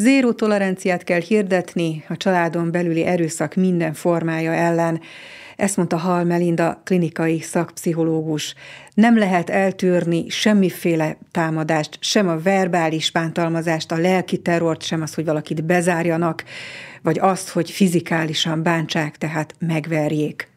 Zéró toleranciát kell hirdetni a családon belüli erőszak minden formája ellen. Ezt mondta Hal Melinda, klinikai szakpszichológus. Nem lehet eltűrni semmiféle támadást, sem a verbális bántalmazást, a lelki terort, sem az, hogy valakit bezárjanak, vagy azt, hogy fizikálisan bántsák, tehát megverjék.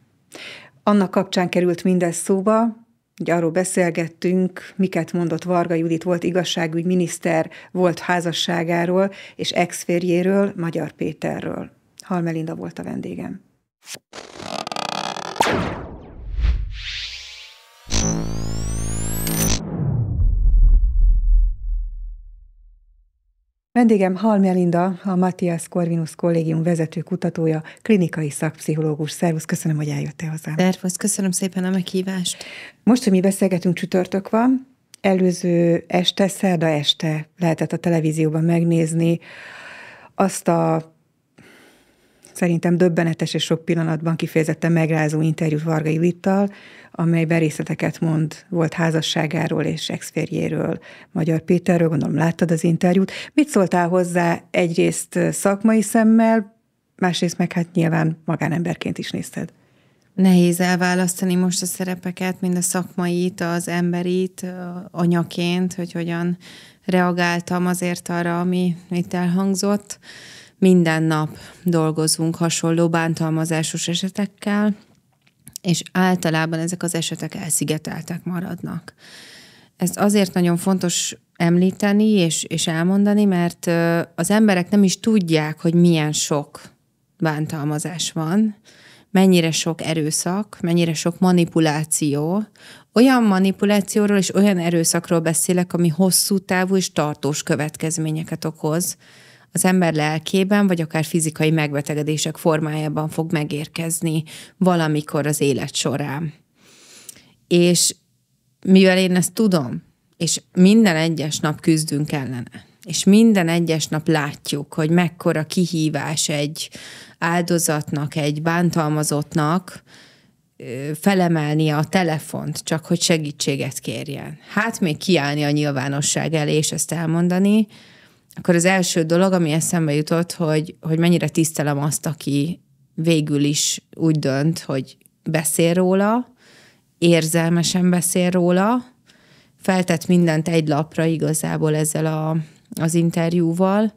Annak kapcsán került mindez szóba, Ugye arról beszélgettünk, miket mondott Varga Judit, volt igazságügyminiszter, volt házasságáról, és exférjéről, Magyar Péterről. Halmelinda volt a vendégem. Vendégem Halmi Linda, a Matthias Corvinus Kollégium vezető kutatója, klinikai szakpszichológus. Szervusz, köszönöm, hogy eljöttél hozzám. Szervusz, köszönöm szépen a meghívást. Most, hogy mi beszélgetünk, csütörtök van. Előző este, szerda este lehetett a televízióban megnézni azt a szerintem döbbenetes és sok pillanatban kifejezetten megrázó interjút Varga Ilittal, amelyben részleteket mond volt házasságáról és ex Magyar Péterről, gondolom láttad az interjút. Mit szóltál hozzá egyrészt szakmai szemmel, másrészt meg hát nyilván magánemberként is nézted? Nehéz elválasztani most a szerepeket, mind a szakmait, az emberit, anyaként, hogy hogyan reagáltam azért arra, ami itt elhangzott minden nap dolgozunk hasonló bántalmazásos esetekkel, és általában ezek az esetek elszigeteltek maradnak. Ezt azért nagyon fontos említeni és, és elmondani, mert az emberek nem is tudják, hogy milyen sok bántalmazás van, mennyire sok erőszak, mennyire sok manipuláció. Olyan manipulációról és olyan erőszakról beszélek, ami hosszú távú és tartós következményeket okoz az ember lelkében, vagy akár fizikai megbetegedések formájában fog megérkezni valamikor az élet során. És mivel én ezt tudom, és minden egyes nap küzdünk ellene, és minden egyes nap látjuk, hogy mekkora kihívás egy áldozatnak, egy bántalmazottnak felemelni a telefont, csak hogy segítséget kérjen. Hát még kiállni a nyilvánosság elé és ezt elmondani, akkor az első dolog, ami eszembe jutott, hogy, hogy mennyire tisztelem azt, aki végül is úgy dönt, hogy beszél róla, érzelmesen beszél róla, feltett mindent egy lapra igazából ezzel a, az interjúval.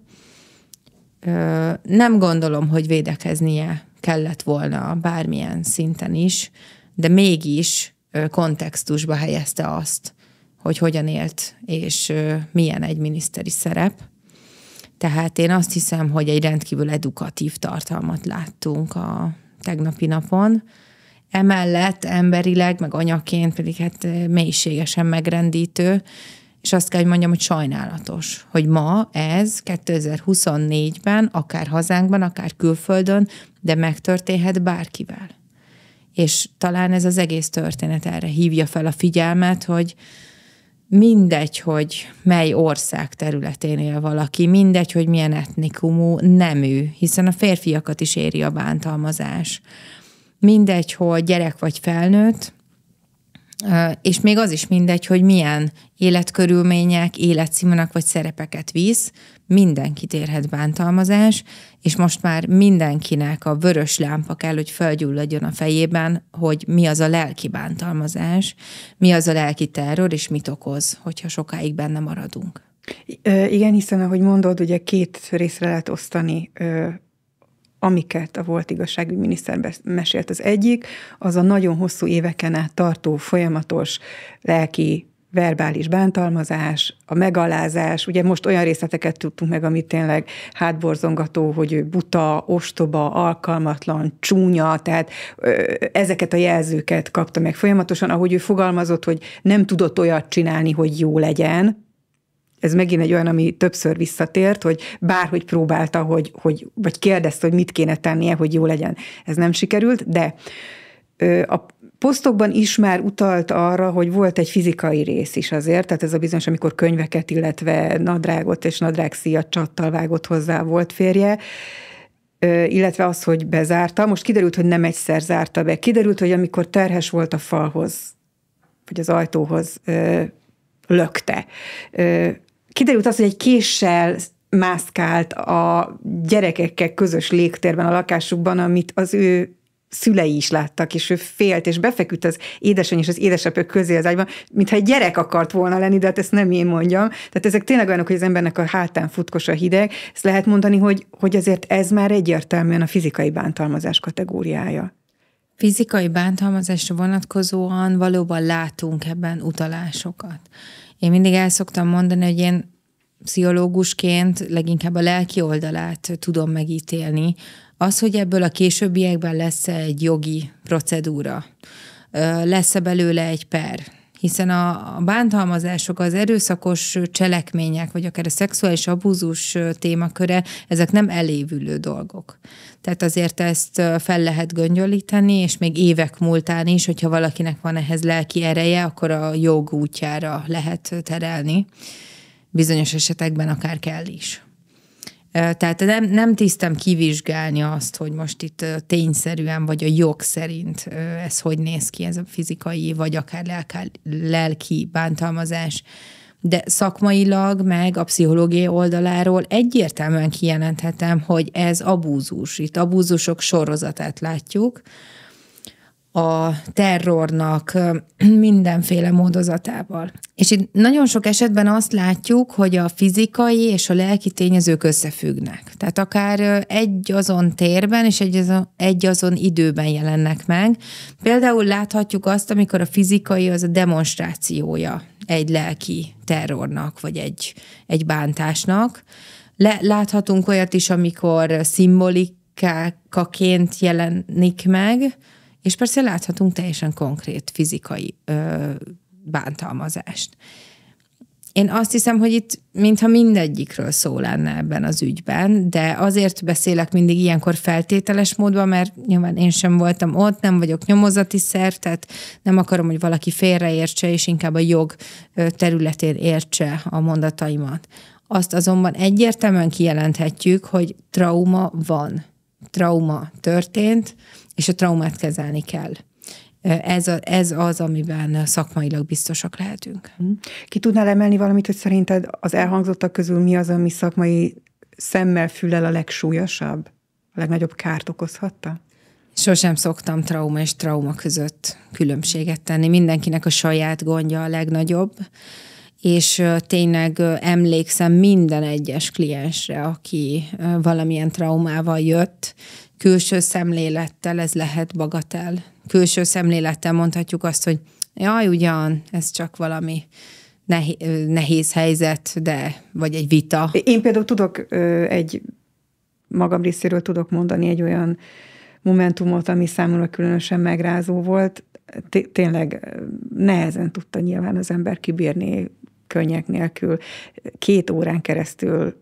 Nem gondolom, hogy védekeznie kellett volna bármilyen szinten is, de mégis kontextusba helyezte azt, hogy hogyan élt, és milyen egy miniszteri szerep. Tehát én azt hiszem, hogy egy rendkívül edukatív tartalmat láttunk a tegnapi napon. Emellett emberileg, meg anyaként pedig hát eh, mélységesen megrendítő, és azt kell, hogy mondjam, hogy sajnálatos, hogy ma ez 2024-ben, akár hazánkban, akár külföldön, de megtörténhet bárkivel. És talán ez az egész történet erre hívja fel a figyelmet, hogy, mindegy, hogy mely ország területén él valaki, mindegy, hogy milyen etnikumú, nemű, hiszen a férfiakat is éri a bántalmazás. Mindegy, hogy gyerek vagy felnőtt, és még az is mindegy, hogy milyen életkörülmények, életszínvonak vagy szerepeket visz, mindenkit érhet bántalmazás, és most már mindenkinek a vörös lámpa kell, hogy felgyulladjon a fejében, hogy mi az a lelki bántalmazás, mi az a lelki terror, és mit okoz, hogyha sokáig benne maradunk. Igen, hiszen ahogy mondod, ugye két részre lehet osztani amiket a volt igazságügyminiszter mesélt az egyik, az a nagyon hosszú éveken át tartó folyamatos lelki verbális bántalmazás, a megalázás, ugye most olyan részleteket tudtunk meg, amit tényleg hátborzongató, hogy ő buta, ostoba, alkalmatlan, csúnya, tehát ö, ezeket a jelzőket kapta meg folyamatosan, ahogy ő fogalmazott, hogy nem tudott olyat csinálni, hogy jó legyen, ez megint egy olyan, ami többször visszatért, hogy bárhogy próbálta, hogy, hogy, vagy kérdezte, hogy mit kéne tennie, hogy jó legyen. Ez nem sikerült, de a posztokban is már utalt arra, hogy volt egy fizikai rész is azért, tehát ez a bizonyos, amikor könyveket, illetve nadrágot és nadrág szíjat csattal vágott hozzá volt férje, illetve az, hogy bezárta. Most kiderült, hogy nem egyszer zárta be. Kiderült, hogy amikor terhes volt a falhoz, vagy az ajtóhoz, lökte. Kiderült az, hogy egy késsel mászkált a gyerekekkel közös légtérben a lakásukban, amit az ő szülei is láttak, és ő félt, és befeküdt az édesanyja és az édesapja közé az ágyban, mintha egy gyerek akart volna lenni, de hát ezt nem én mondjam. Tehát ezek tényleg olyanok, hogy az embernek a hátán futkos a hideg. Ezt lehet mondani, hogy, hogy azért ez már egyértelműen a fizikai bántalmazás kategóriája. Fizikai bántalmazásra vonatkozóan valóban látunk ebben utalásokat. Én mindig el szoktam mondani, hogy én pszichológusként leginkább a lelki oldalát tudom megítélni. Az, hogy ebből a későbbiekben lesz egy jogi procedúra, lesz-e belőle egy per, hiszen a, bántalmazások, az erőszakos cselekmények, vagy akár a szexuális abúzus témaköre, ezek nem elévülő dolgok. Tehát azért ezt fel lehet göngyölíteni, és még évek múltán is, hogyha valakinek van ehhez lelki ereje, akkor a jog útjára lehet terelni. Bizonyos esetekben akár kell is. Tehát nem, nem tisztem kivizsgálni azt, hogy most itt tényszerűen vagy a jog szerint ez hogy néz ki, ez a fizikai vagy akár lelki, lelki bántalmazás de szakmailag meg a pszichológiai oldaláról egyértelműen kijelenthetem, hogy ez abúzus. Itt abúzusok sorozatát látjuk, a terrornak mindenféle módozatával. És itt nagyon sok esetben azt látjuk, hogy a fizikai és a lelki tényezők összefüggnek. Tehát akár egy azon térben és egy azon, egy azon időben jelennek meg. Például láthatjuk azt, amikor a fizikai az a demonstrációja egy lelki terrornak, vagy egy, egy bántásnak. Le, láthatunk olyat is, amikor szimbolikákaként jelenik meg, és persze láthatunk teljesen konkrét fizikai ö, bántalmazást. Én azt hiszem, hogy itt mintha mindegyikről szó lenne ebben az ügyben, de azért beszélek mindig ilyenkor feltételes módban, mert nyilván én sem voltam ott, nem vagyok nyomozati szerv, tehát nem akarom, hogy valaki félreértse, és inkább a jog területén értse a mondataimat. Azt azonban egyértelműen kijelenthetjük, hogy trauma van. Trauma történt, és a traumát kezelni kell. Ez, a, ez az, amiben szakmailag biztosak lehetünk. Mhm. Ki tudnál emelni valamit, hogy szerinted az elhangzottak közül mi az, ami szakmai szemmel, füllel a legsúlyosabb, a legnagyobb kárt okozhatta? Sosem szoktam trauma és trauma között különbséget tenni. Mindenkinek a saját gondja a legnagyobb, és tényleg emlékszem minden egyes kliensre, aki valamilyen traumával jött, külső szemlélettel ez lehet bagatel. Külső szemlélettel mondhatjuk azt, hogy jaj, ugyan, ez csak valami nehéz, nehéz helyzet, de vagy egy vita. Én például tudok egy magam részéről tudok mondani egy olyan momentumot, ami számomra különösen megrázó volt. T- tényleg nehezen tudta nyilván az ember kibírni könnyek nélkül. Két órán keresztül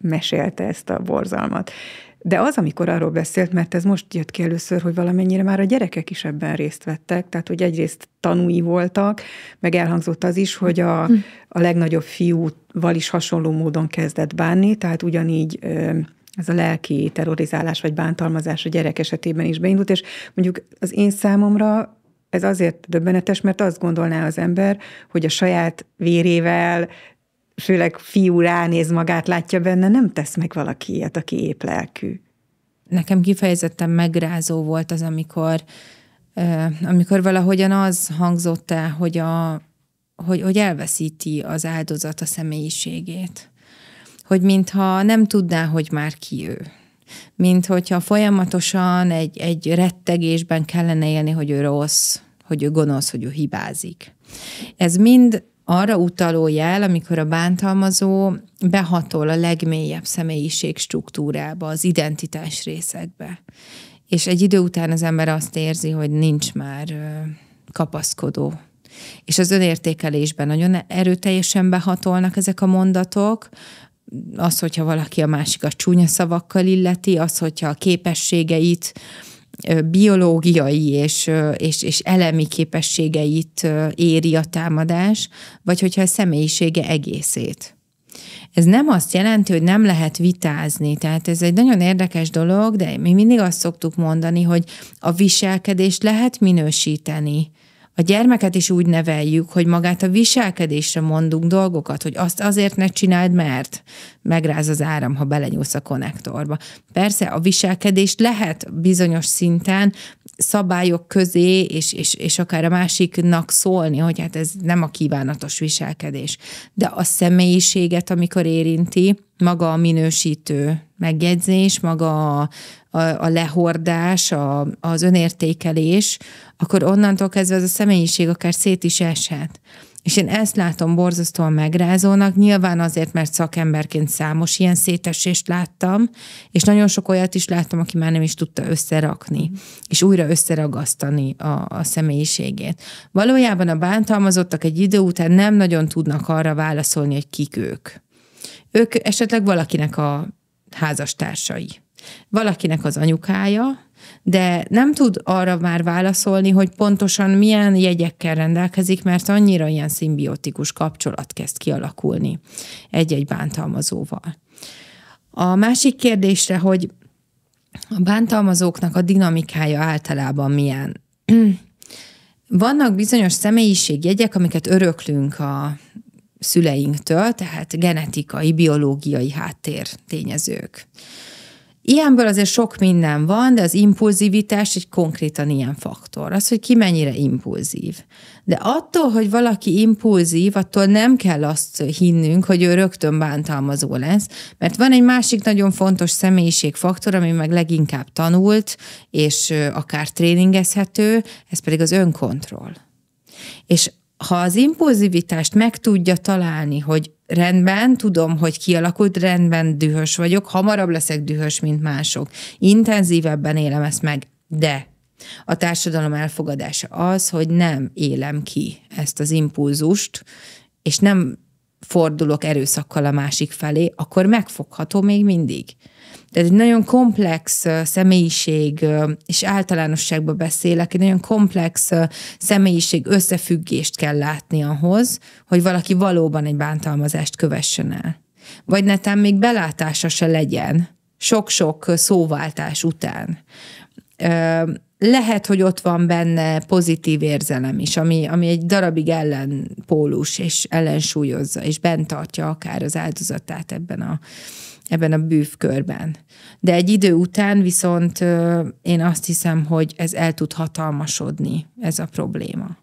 mesélte ezt a borzalmat. De az, amikor arról beszélt, mert ez most jött ki először, hogy valamennyire már a gyerekek is ebben részt vettek, tehát hogy egyrészt tanúi voltak, meg elhangzott az is, hogy a, hm. a legnagyobb fiúval is hasonló módon kezdett bánni, tehát ugyanígy ez a lelki terrorizálás vagy bántalmazás a gyerek esetében is beindult, és mondjuk az én számomra ez azért döbbenetes, mert azt gondolná az ember, hogy a saját vérével, főleg fiú ránéz magát, látja benne, nem tesz meg valaki ilyet, aki épp lelkű. Nekem kifejezetten megrázó volt az, amikor, amikor valahogyan az hangzott el, hogy, a, hogy, hogy elveszíti az áldozat a személyiségét. Hogy mintha nem tudná, hogy már ki ő mint hogyha folyamatosan egy, egy rettegésben kellene élni, hogy ő rossz, hogy ő gonosz, hogy ő hibázik. Ez mind arra utaló jel, amikor a bántalmazó behatol a legmélyebb személyiség struktúrába, az identitás részekbe. És egy idő után az ember azt érzi, hogy nincs már kapaszkodó. És az önértékelésben nagyon erőteljesen behatolnak ezek a mondatok, az, hogyha valaki a másikat csúnya szavakkal illeti, az, hogyha a képességeit, biológiai és, és, és elemi képességeit éri a támadás, vagy hogyha a személyisége egészét. Ez nem azt jelenti, hogy nem lehet vitázni. Tehát ez egy nagyon érdekes dolog, de mi mindig azt szoktuk mondani, hogy a viselkedést lehet minősíteni a gyermeket is úgy neveljük, hogy magát a viselkedésre mondunk dolgokat, hogy azt azért ne csináld, mert megráz az áram, ha belenyúlsz a konnektorba. Persze a viselkedést lehet bizonyos szinten szabályok közé, és, és, és akár a másiknak szólni, hogy hát ez nem a kívánatos viselkedés. De a személyiséget, amikor érinti, maga a minősítő megjegyzés, maga a, a, a lehordás, a, az önértékelés, akkor onnantól kezdve az a személyiség akár szét is eshet. És én ezt látom borzasztóan megrázónak, nyilván azért, mert szakemberként számos ilyen szétesést láttam, és nagyon sok olyat is láttam, aki már nem is tudta összerakni, és újra összeragasztani a, a személyiségét. Valójában a bántalmazottak egy idő után nem nagyon tudnak arra válaszolni, hogy kik ők. Ők esetleg valakinek a házastársai, valakinek az anyukája, de nem tud arra már válaszolni, hogy pontosan milyen jegyekkel rendelkezik, mert annyira ilyen szimbiotikus kapcsolat kezd kialakulni egy-egy bántalmazóval. A másik kérdésre, hogy a bántalmazóknak a dinamikája általában milyen? Vannak bizonyos személyiségjegyek, amiket öröklünk a szüleinktől, tehát genetikai, biológiai háttér tényezők. Ilyenből azért sok minden van, de az impulzivitás egy konkrétan ilyen faktor. Az, hogy ki mennyire impulzív. De attól, hogy valaki impulzív, attól nem kell azt hinnünk, hogy ő rögtön bántalmazó lesz, mert van egy másik nagyon fontos személyiségfaktor, ami meg leginkább tanult, és akár tréningezhető, ez pedig az önkontroll. És ha az impulzivitást meg tudja találni, hogy rendben, tudom, hogy kialakult, rendben dühös vagyok, hamarabb leszek dühös, mint mások. Intenzívebben élem ezt meg, de a társadalom elfogadása az, hogy nem élem ki ezt az impulzust, és nem fordulok erőszakkal a másik felé, akkor megfogható még mindig. Tehát egy nagyon komplex személyiség, és általánosságban beszélek, egy nagyon komplex személyiség összefüggést kell látni ahhoz, hogy valaki valóban egy bántalmazást kövessen el. Vagy netán még belátása se legyen, sok-sok szóváltás után lehet, hogy ott van benne pozitív érzelem is, ami, ami egy darabig ellenpólus, és ellensúlyozza, és bent tartja akár az áldozatát ebben a ebben a bűvkörben. De egy idő után viszont én azt hiszem, hogy ez el tud hatalmasodni, ez a probléma.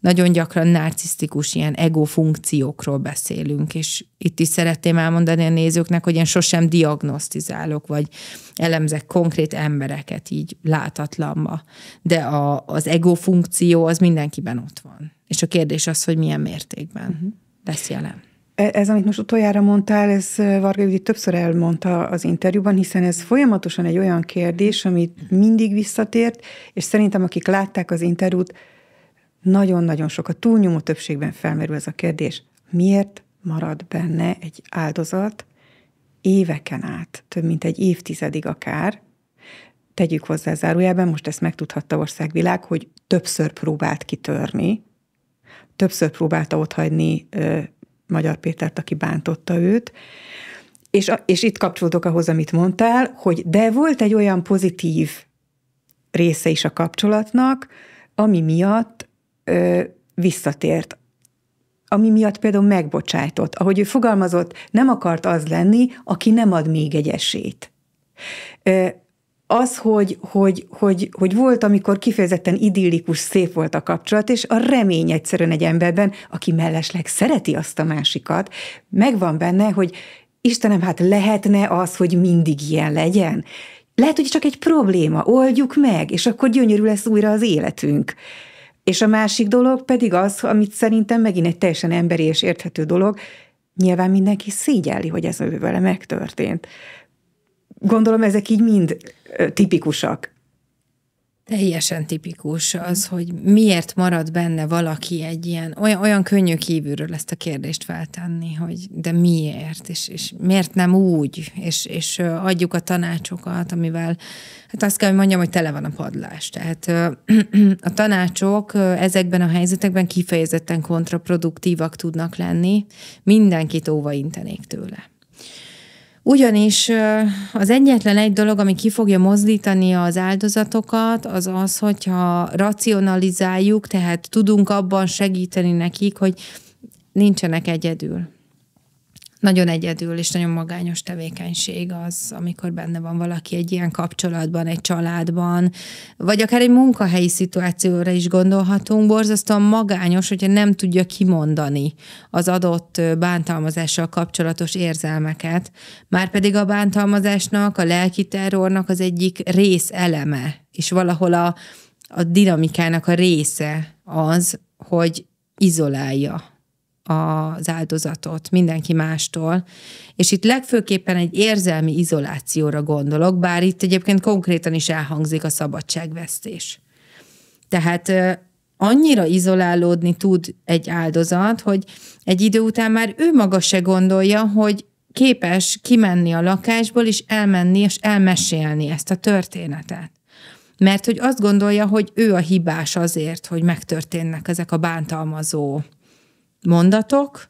Nagyon gyakran narcisztikus ilyen ego funkciókról beszélünk, és itt is szeretném elmondani a nézőknek, hogy én sosem diagnosztizálok, vagy elemzek konkrét embereket így látatlanba. De a, az ego funkció az mindenkiben ott van. És a kérdés az, hogy milyen mértékben uh-huh. lesz jelen. E, ez, amit most utoljára mondtál, ez Varga Judit többször elmondta az interjúban, hiszen ez folyamatosan egy olyan kérdés, amit mindig visszatért, és szerintem akik látták az interjút, nagyon-nagyon sok, a túlnyomó többségben felmerül ez a kérdés. Miért marad benne egy áldozat éveken át, több mint egy évtizedig akár, tegyük hozzá zárójelben, most ezt megtudhatta országvilág, hogy többször próbált kitörni, többször próbálta otthagyni Magyar Pétert, aki bántotta őt. És, és itt kapcsolódok ahhoz, amit mondtál, hogy de volt egy olyan pozitív része is a kapcsolatnak, ami miatt ö, visszatért ami miatt például megbocsájtott. Ahogy ő fogalmazott, nem akart az lenni, aki nem ad még egy esélyt az, hogy, hogy, hogy, hogy volt, amikor kifejezetten idillikus, szép volt a kapcsolat, és a remény egyszerűen egy emberben, aki mellesleg szereti azt a másikat, megvan benne, hogy Istenem, hát lehetne az, hogy mindig ilyen legyen? Lehet, hogy csak egy probléma, oldjuk meg, és akkor gyönyörű lesz újra az életünk. És a másik dolog pedig az, amit szerintem megint egy teljesen emberi és érthető dolog, nyilván mindenki szégyelli, hogy ez vele megtörtént. Gondolom ezek így mind tipikusak. Teljesen tipikus az, hogy miért marad benne valaki egy ilyen, olyan, olyan könnyű kívülről ezt a kérdést feltenni, hogy de miért, és, és miért nem úgy, és, és adjuk a tanácsokat, amivel, hát azt kell, hogy mondjam, hogy tele van a padlás. Tehát a tanácsok ezekben a helyzetekben kifejezetten kontraproduktívak tudnak lenni, mindenkit óva intenék tőle. Ugyanis az egyetlen egy dolog, ami ki fogja mozdítani az áldozatokat, az az, hogyha racionalizáljuk, tehát tudunk abban segíteni nekik, hogy nincsenek egyedül nagyon egyedül és nagyon magányos tevékenység az, amikor benne van valaki egy ilyen kapcsolatban, egy családban, vagy akár egy munkahelyi szituációra is gondolhatunk. Borzasztóan magányos, hogyha nem tudja kimondani az adott bántalmazással kapcsolatos érzelmeket, már pedig a bántalmazásnak, a lelki terrornak az egyik rész eleme, és valahol a, a dinamikának a része az, hogy izolálja az áldozatot mindenki mástól, és itt legfőképpen egy érzelmi izolációra gondolok, bár itt egyébként konkrétan is elhangzik a szabadságvesztés. Tehát annyira izolálódni tud egy áldozat, hogy egy idő után már ő maga se gondolja, hogy képes kimenni a lakásból, és elmenni, és elmesélni ezt a történetet. Mert hogy azt gondolja, hogy ő a hibás azért, hogy megtörténnek ezek a bántalmazó mondatok,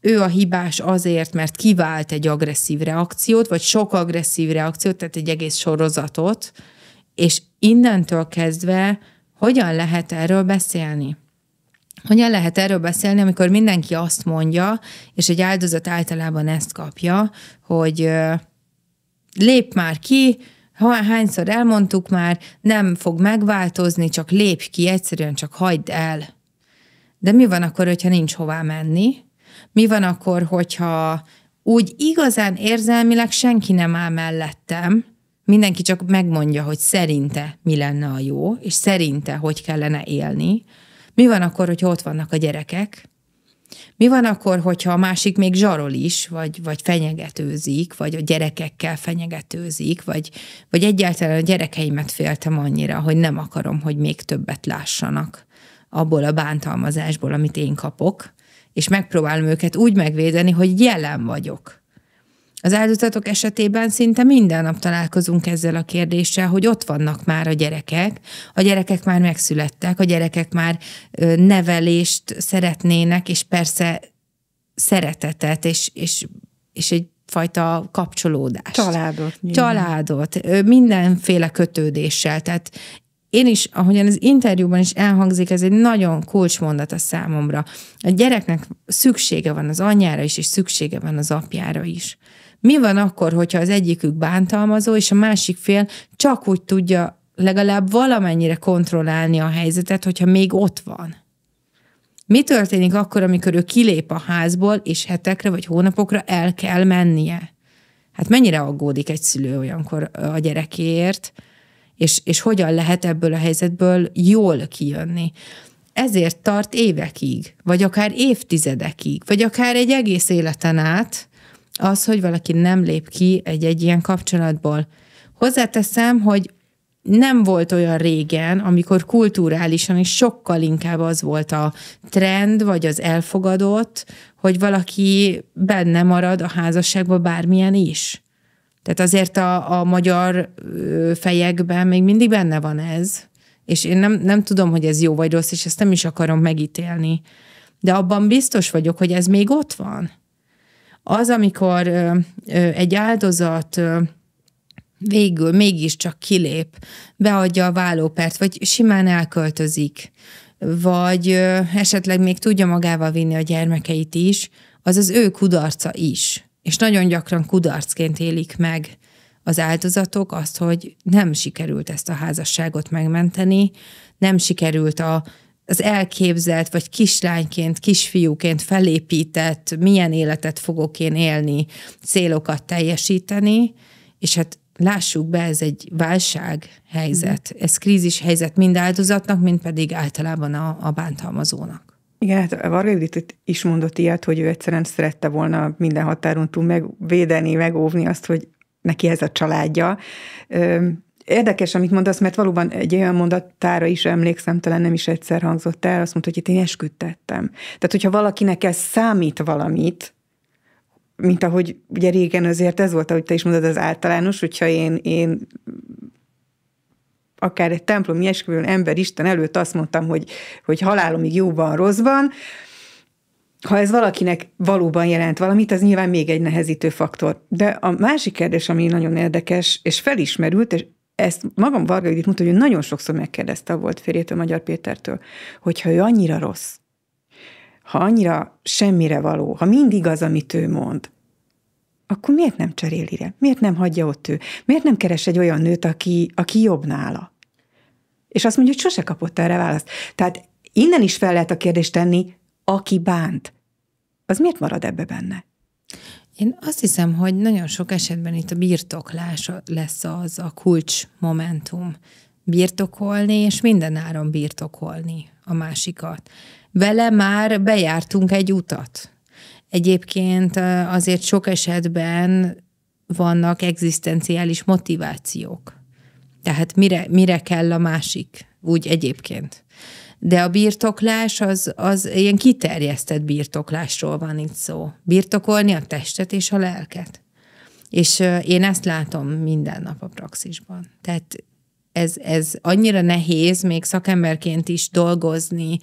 ő a hibás azért, mert kivált egy agresszív reakciót, vagy sok agresszív reakciót, tehát egy egész sorozatot, és innentől kezdve hogyan lehet erről beszélni? Hogyan lehet erről beszélni, amikor mindenki azt mondja, és egy áldozat általában ezt kapja, hogy lép már ki, hányszor elmondtuk már, nem fog megváltozni, csak lépj ki, egyszerűen csak hagyd el. De mi van akkor, hogyha nincs hová menni? Mi van akkor, hogyha úgy igazán érzelmileg senki nem áll mellettem, mindenki csak megmondja, hogy szerinte mi lenne a jó, és szerinte hogy kellene élni. Mi van akkor, hogy ott vannak a gyerekek? Mi van akkor, hogyha a másik még zsarol is, vagy, vagy fenyegetőzik, vagy a gyerekekkel fenyegetőzik, vagy, vagy egyáltalán a gyerekeimet féltem annyira, hogy nem akarom, hogy még többet lássanak abból a bántalmazásból, amit én kapok, és megpróbálom őket úgy megvédeni, hogy jelen vagyok. Az áldozatok esetében szinte minden nap találkozunk ezzel a kérdéssel, hogy ott vannak már a gyerekek, a gyerekek már megszülettek, a gyerekek már nevelést szeretnének, és persze szeretetet, és, és, és egy fajta kapcsolódást. Családot. Nyilván. Családot, mindenféle kötődéssel. Tehát én is, ahogyan az interjúban is elhangzik, ez egy nagyon kulcsmondat a számomra. A gyereknek szüksége van az anyjára is, és szüksége van az apjára is. Mi van akkor, hogyha az egyikük bántalmazó, és a másik fél csak úgy tudja legalább valamennyire kontrollálni a helyzetet, hogyha még ott van? Mi történik akkor, amikor ő kilép a házból, és hetekre vagy hónapokra el kell mennie? Hát mennyire aggódik egy szülő olyankor a gyerekéért, és, és hogyan lehet ebből a helyzetből jól kijönni. Ezért tart évekig, vagy akár évtizedekig, vagy akár egy egész életen át az, hogy valaki nem lép ki egy-egy ilyen kapcsolatból. Hozzáteszem, hogy nem volt olyan régen, amikor kulturálisan is sokkal inkább az volt a trend, vagy az elfogadott, hogy valaki benne marad a házasságba bármilyen is. Tehát azért a, a magyar fejekben még mindig benne van ez, és én nem, nem tudom, hogy ez jó vagy rossz, és ezt nem is akarom megítélni. De abban biztos vagyok, hogy ez még ott van. Az, amikor ö, ö, egy áldozat ö, végül mégiscsak kilép, beadja a vállópert, vagy simán elköltözik, vagy ö, esetleg még tudja magával vinni a gyermekeit is, az az ő kudarca is és nagyon gyakran kudarcként élik meg az áldozatok azt, hogy nem sikerült ezt a házasságot megmenteni, nem sikerült a, az elképzelt, vagy kislányként, kisfiúként felépített, milyen életet fogok én élni, célokat teljesíteni, és hát lássuk be, ez egy válsághelyzet, mm-hmm. ez krízishelyzet mind áldozatnak, mind pedig általában a, a bántalmazónak. Igen, hát Varga Judit is mondott ilyet, hogy ő egyszerűen szerette volna minden határon túl megvédeni, megóvni azt, hogy neki ez a családja. Érdekes, amit mondasz, mert valóban egy olyan mondatára is emlékszem, talán nem is egyszer hangzott el, azt mondta, hogy itt én esküdtettem. Tehát, hogyha valakinek ez számít valamit, mint ahogy ugye régen azért ez volt, ahogy te is mondod, az általános, hogyha én, én akár egy templomi esküvőn ember Isten előtt azt mondtam, hogy, hogy halálomig jóban, rosszban, ha ez valakinek valóban jelent valamit, az nyilván még egy nehezítő faktor. De a másik kérdés, ami nagyon érdekes, és felismerült, és ezt magam Varga Judit mondta, hogy ő nagyon sokszor megkérdezte a volt férjétől, Magyar Pétertől, hogyha ő annyira rossz, ha annyira semmire való, ha mindig az, amit ő mond, akkor miért nem cserél ide? Miért nem hagyja ott ő? Miért nem keres egy olyan nőt, aki, aki jobb nála? És azt mondja, hogy sose kapott erre választ. Tehát innen is fel lehet a kérdést tenni, aki bánt. Az miért marad ebbe benne? Én azt hiszem, hogy nagyon sok esetben itt a birtoklás lesz az a kulcs momentum. Birtokolni, és mindenáron birtokolni a másikat. Vele már bejártunk egy utat Egyébként azért sok esetben vannak egzisztenciális motivációk. Tehát mire, mire kell a másik, úgy egyébként. De a birtoklás az, az ilyen kiterjesztett birtoklásról van itt szó. Birtokolni a testet és a lelket. És én ezt látom minden nap a praxisban. Tehát ez, ez annyira nehéz még szakemberként is dolgozni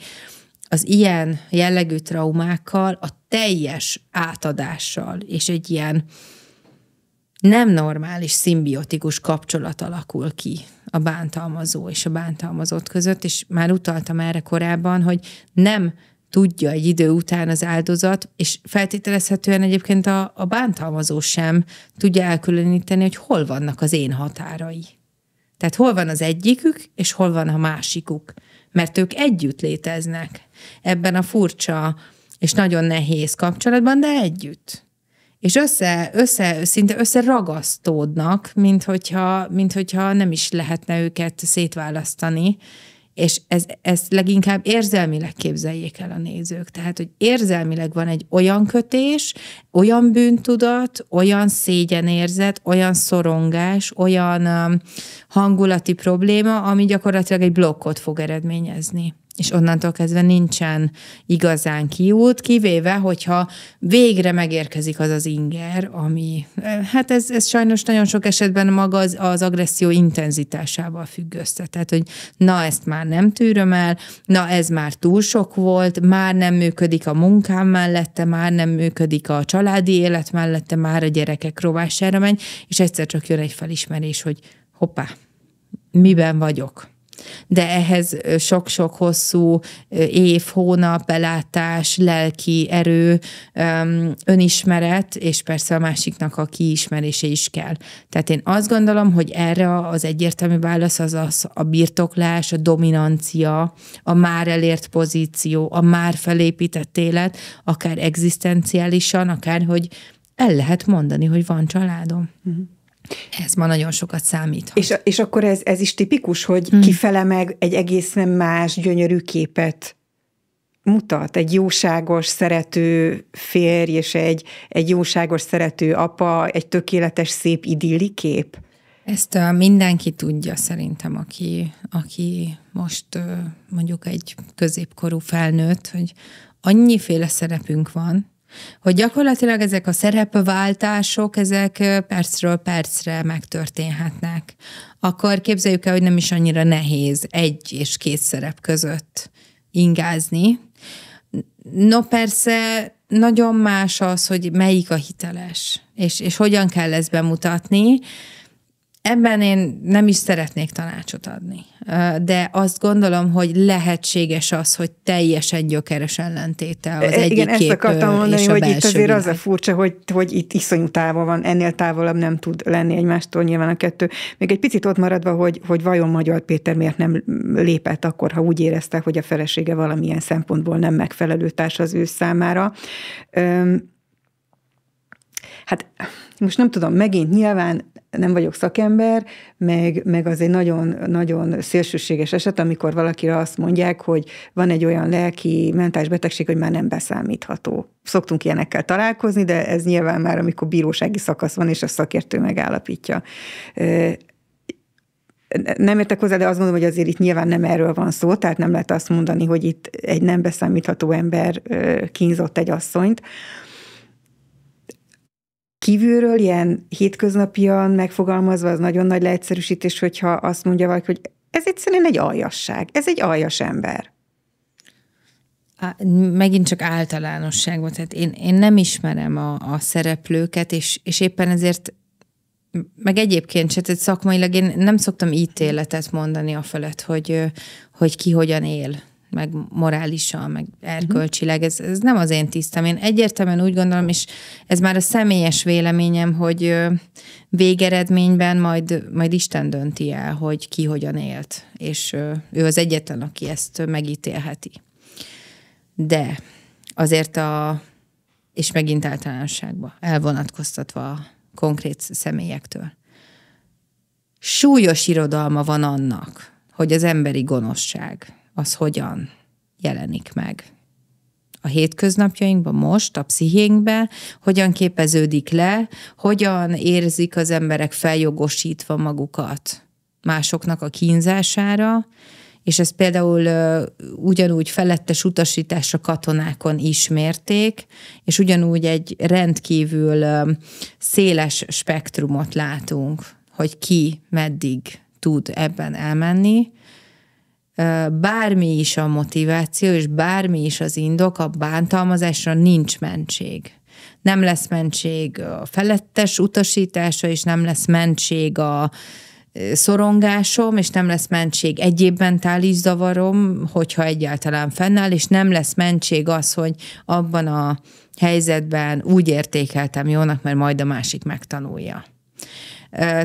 az ilyen jellegű traumákkal, a teljes átadással, és egy ilyen nem normális, szimbiotikus kapcsolat alakul ki a bántalmazó és a bántalmazott között, és már utaltam erre korábban, hogy nem tudja egy idő után az áldozat, és feltételezhetően egyébként a, a bántalmazó sem tudja elkülöníteni, hogy hol vannak az én határai. Tehát hol van az egyikük, és hol van a másikuk. Mert ők együtt léteznek ebben a furcsa és nagyon nehéz kapcsolatban, de együtt. És össze, össze, szinte összeragasztódnak, mint hogyha, mint hogyha nem is lehetne őket szétválasztani, és ez, ezt leginkább érzelmileg képzeljék el a nézők. Tehát, hogy érzelmileg van egy olyan kötés, olyan bűntudat, olyan szégyenérzet, olyan szorongás, olyan um, hangulati probléma, ami gyakorlatilag egy blokkot fog eredményezni és onnantól kezdve nincsen igazán kiút, kivéve, hogyha végre megérkezik az az inger, ami, eh, hát ez, ez sajnos nagyon sok esetben maga az, az agresszió intenzitásával függ össze. Tehát, hogy na, ezt már nem tűröm el, na, ez már túl sok volt, már nem működik a munkám mellette, már nem működik a családi élet mellette, már a gyerekek rovására menj, és egyszer csak jön egy felismerés, hogy hoppá, miben vagyok? de ehhez sok-sok hosszú év, hónap, belátás, lelki erő, önismeret, és persze a másiknak a kiismerése is kell. Tehát én azt gondolom, hogy erre az egyértelmű válasz az, az a birtoklás, a dominancia, a már elért pozíció, a már felépített élet, akár egzisztenciálisan, akár hogy el lehet mondani, hogy van családom. Uh-huh. Ez ma nagyon sokat számít. És, és akkor ez, ez is tipikus, hogy hmm. kifele meg egy egészen más, gyönyörű képet mutat egy jóságos, szerető férj és egy, egy jóságos, szerető apa, egy tökéletes, szép, idilli kép? Ezt uh, mindenki tudja szerintem, aki, aki most uh, mondjuk egy középkorú felnőtt, hogy annyiféle szerepünk van, hogy gyakorlatilag ezek a szerepváltások, ezek percről percre megtörténhetnek. Akkor képzeljük el, hogy nem is annyira nehéz egy és két szerep között ingázni. No persze, nagyon más az, hogy melyik a hiteles, és, és hogyan kell ezt bemutatni, Ebben én nem is szeretnék tanácsot adni, de azt gondolom, hogy lehetséges az, hogy teljesen gyökeres ellentéte az e, e, egyik Igen, ezt akartam mondani, hogy itt azért világ. az a furcsa, hogy, hogy itt iszonyú távol van, ennél távolabb nem tud lenni egymástól nyilván a kettő. Még egy picit ott maradva, hogy, hogy vajon Magyar Péter miért nem lépett akkor, ha úgy érezte, hogy a felesége valamilyen szempontból nem megfelelő társ az ő számára. Üm, hát most nem tudom, megint nyilván nem vagyok szakember, meg, meg az egy nagyon-nagyon szélsőséges eset, amikor valakire azt mondják, hogy van egy olyan lelki mentális betegség, hogy már nem beszámítható. Szoktunk ilyenekkel találkozni, de ez nyilván már, amikor bírósági szakasz van, és a szakértő megállapítja nem értek hozzá, de azt mondom, hogy azért itt nyilván nem erről van szó, tehát nem lehet azt mondani, hogy itt egy nem beszámítható ember kínzott egy asszonyt, kívülről ilyen hétköznapian megfogalmazva az nagyon nagy leegyszerűsítés, hogyha azt mondja valaki, hogy ez egyszerűen egy aljasság, ez egy aljas ember. Megint csak általánosságban, tehát én, én nem ismerem a, a szereplőket, és, és éppen ezért meg egyébként se, tehát szakmailag én nem szoktam ítéletet mondani a fölött, hogy, hogy ki hogyan él meg morálisan, meg mhm. erkölcsileg, ez, ez nem az én tisztem. Én egyértelműen úgy gondolom, és ez már a személyes véleményem, hogy végeredményben majd, majd Isten dönti el, hogy ki hogyan élt, és ő az egyetlen, aki ezt megítélheti. De azért a, és megint általánosságban, elvonatkoztatva a konkrét személyektől. Súlyos irodalma van annak, hogy az emberi gonoszság az hogyan jelenik meg a hétköznapjainkban, most, a pszichénkben, hogyan képeződik le, hogyan érzik az emberek feljogosítva magukat másoknak a kínzására, és ez például ö, ugyanúgy felettes utasításra katonákon ismérték, és ugyanúgy egy rendkívül ö, széles spektrumot látunk, hogy ki meddig tud ebben elmenni, bármi is a motiváció, és bármi is az indok, a bántalmazásra nincs mentség. Nem lesz mentség a felettes utasítása, és nem lesz mentség a szorongásom, és nem lesz mentség egyéb mentális zavarom, hogyha egyáltalán fennáll, és nem lesz mentség az, hogy abban a helyzetben úgy értékeltem jónak, mert majd a másik megtanulja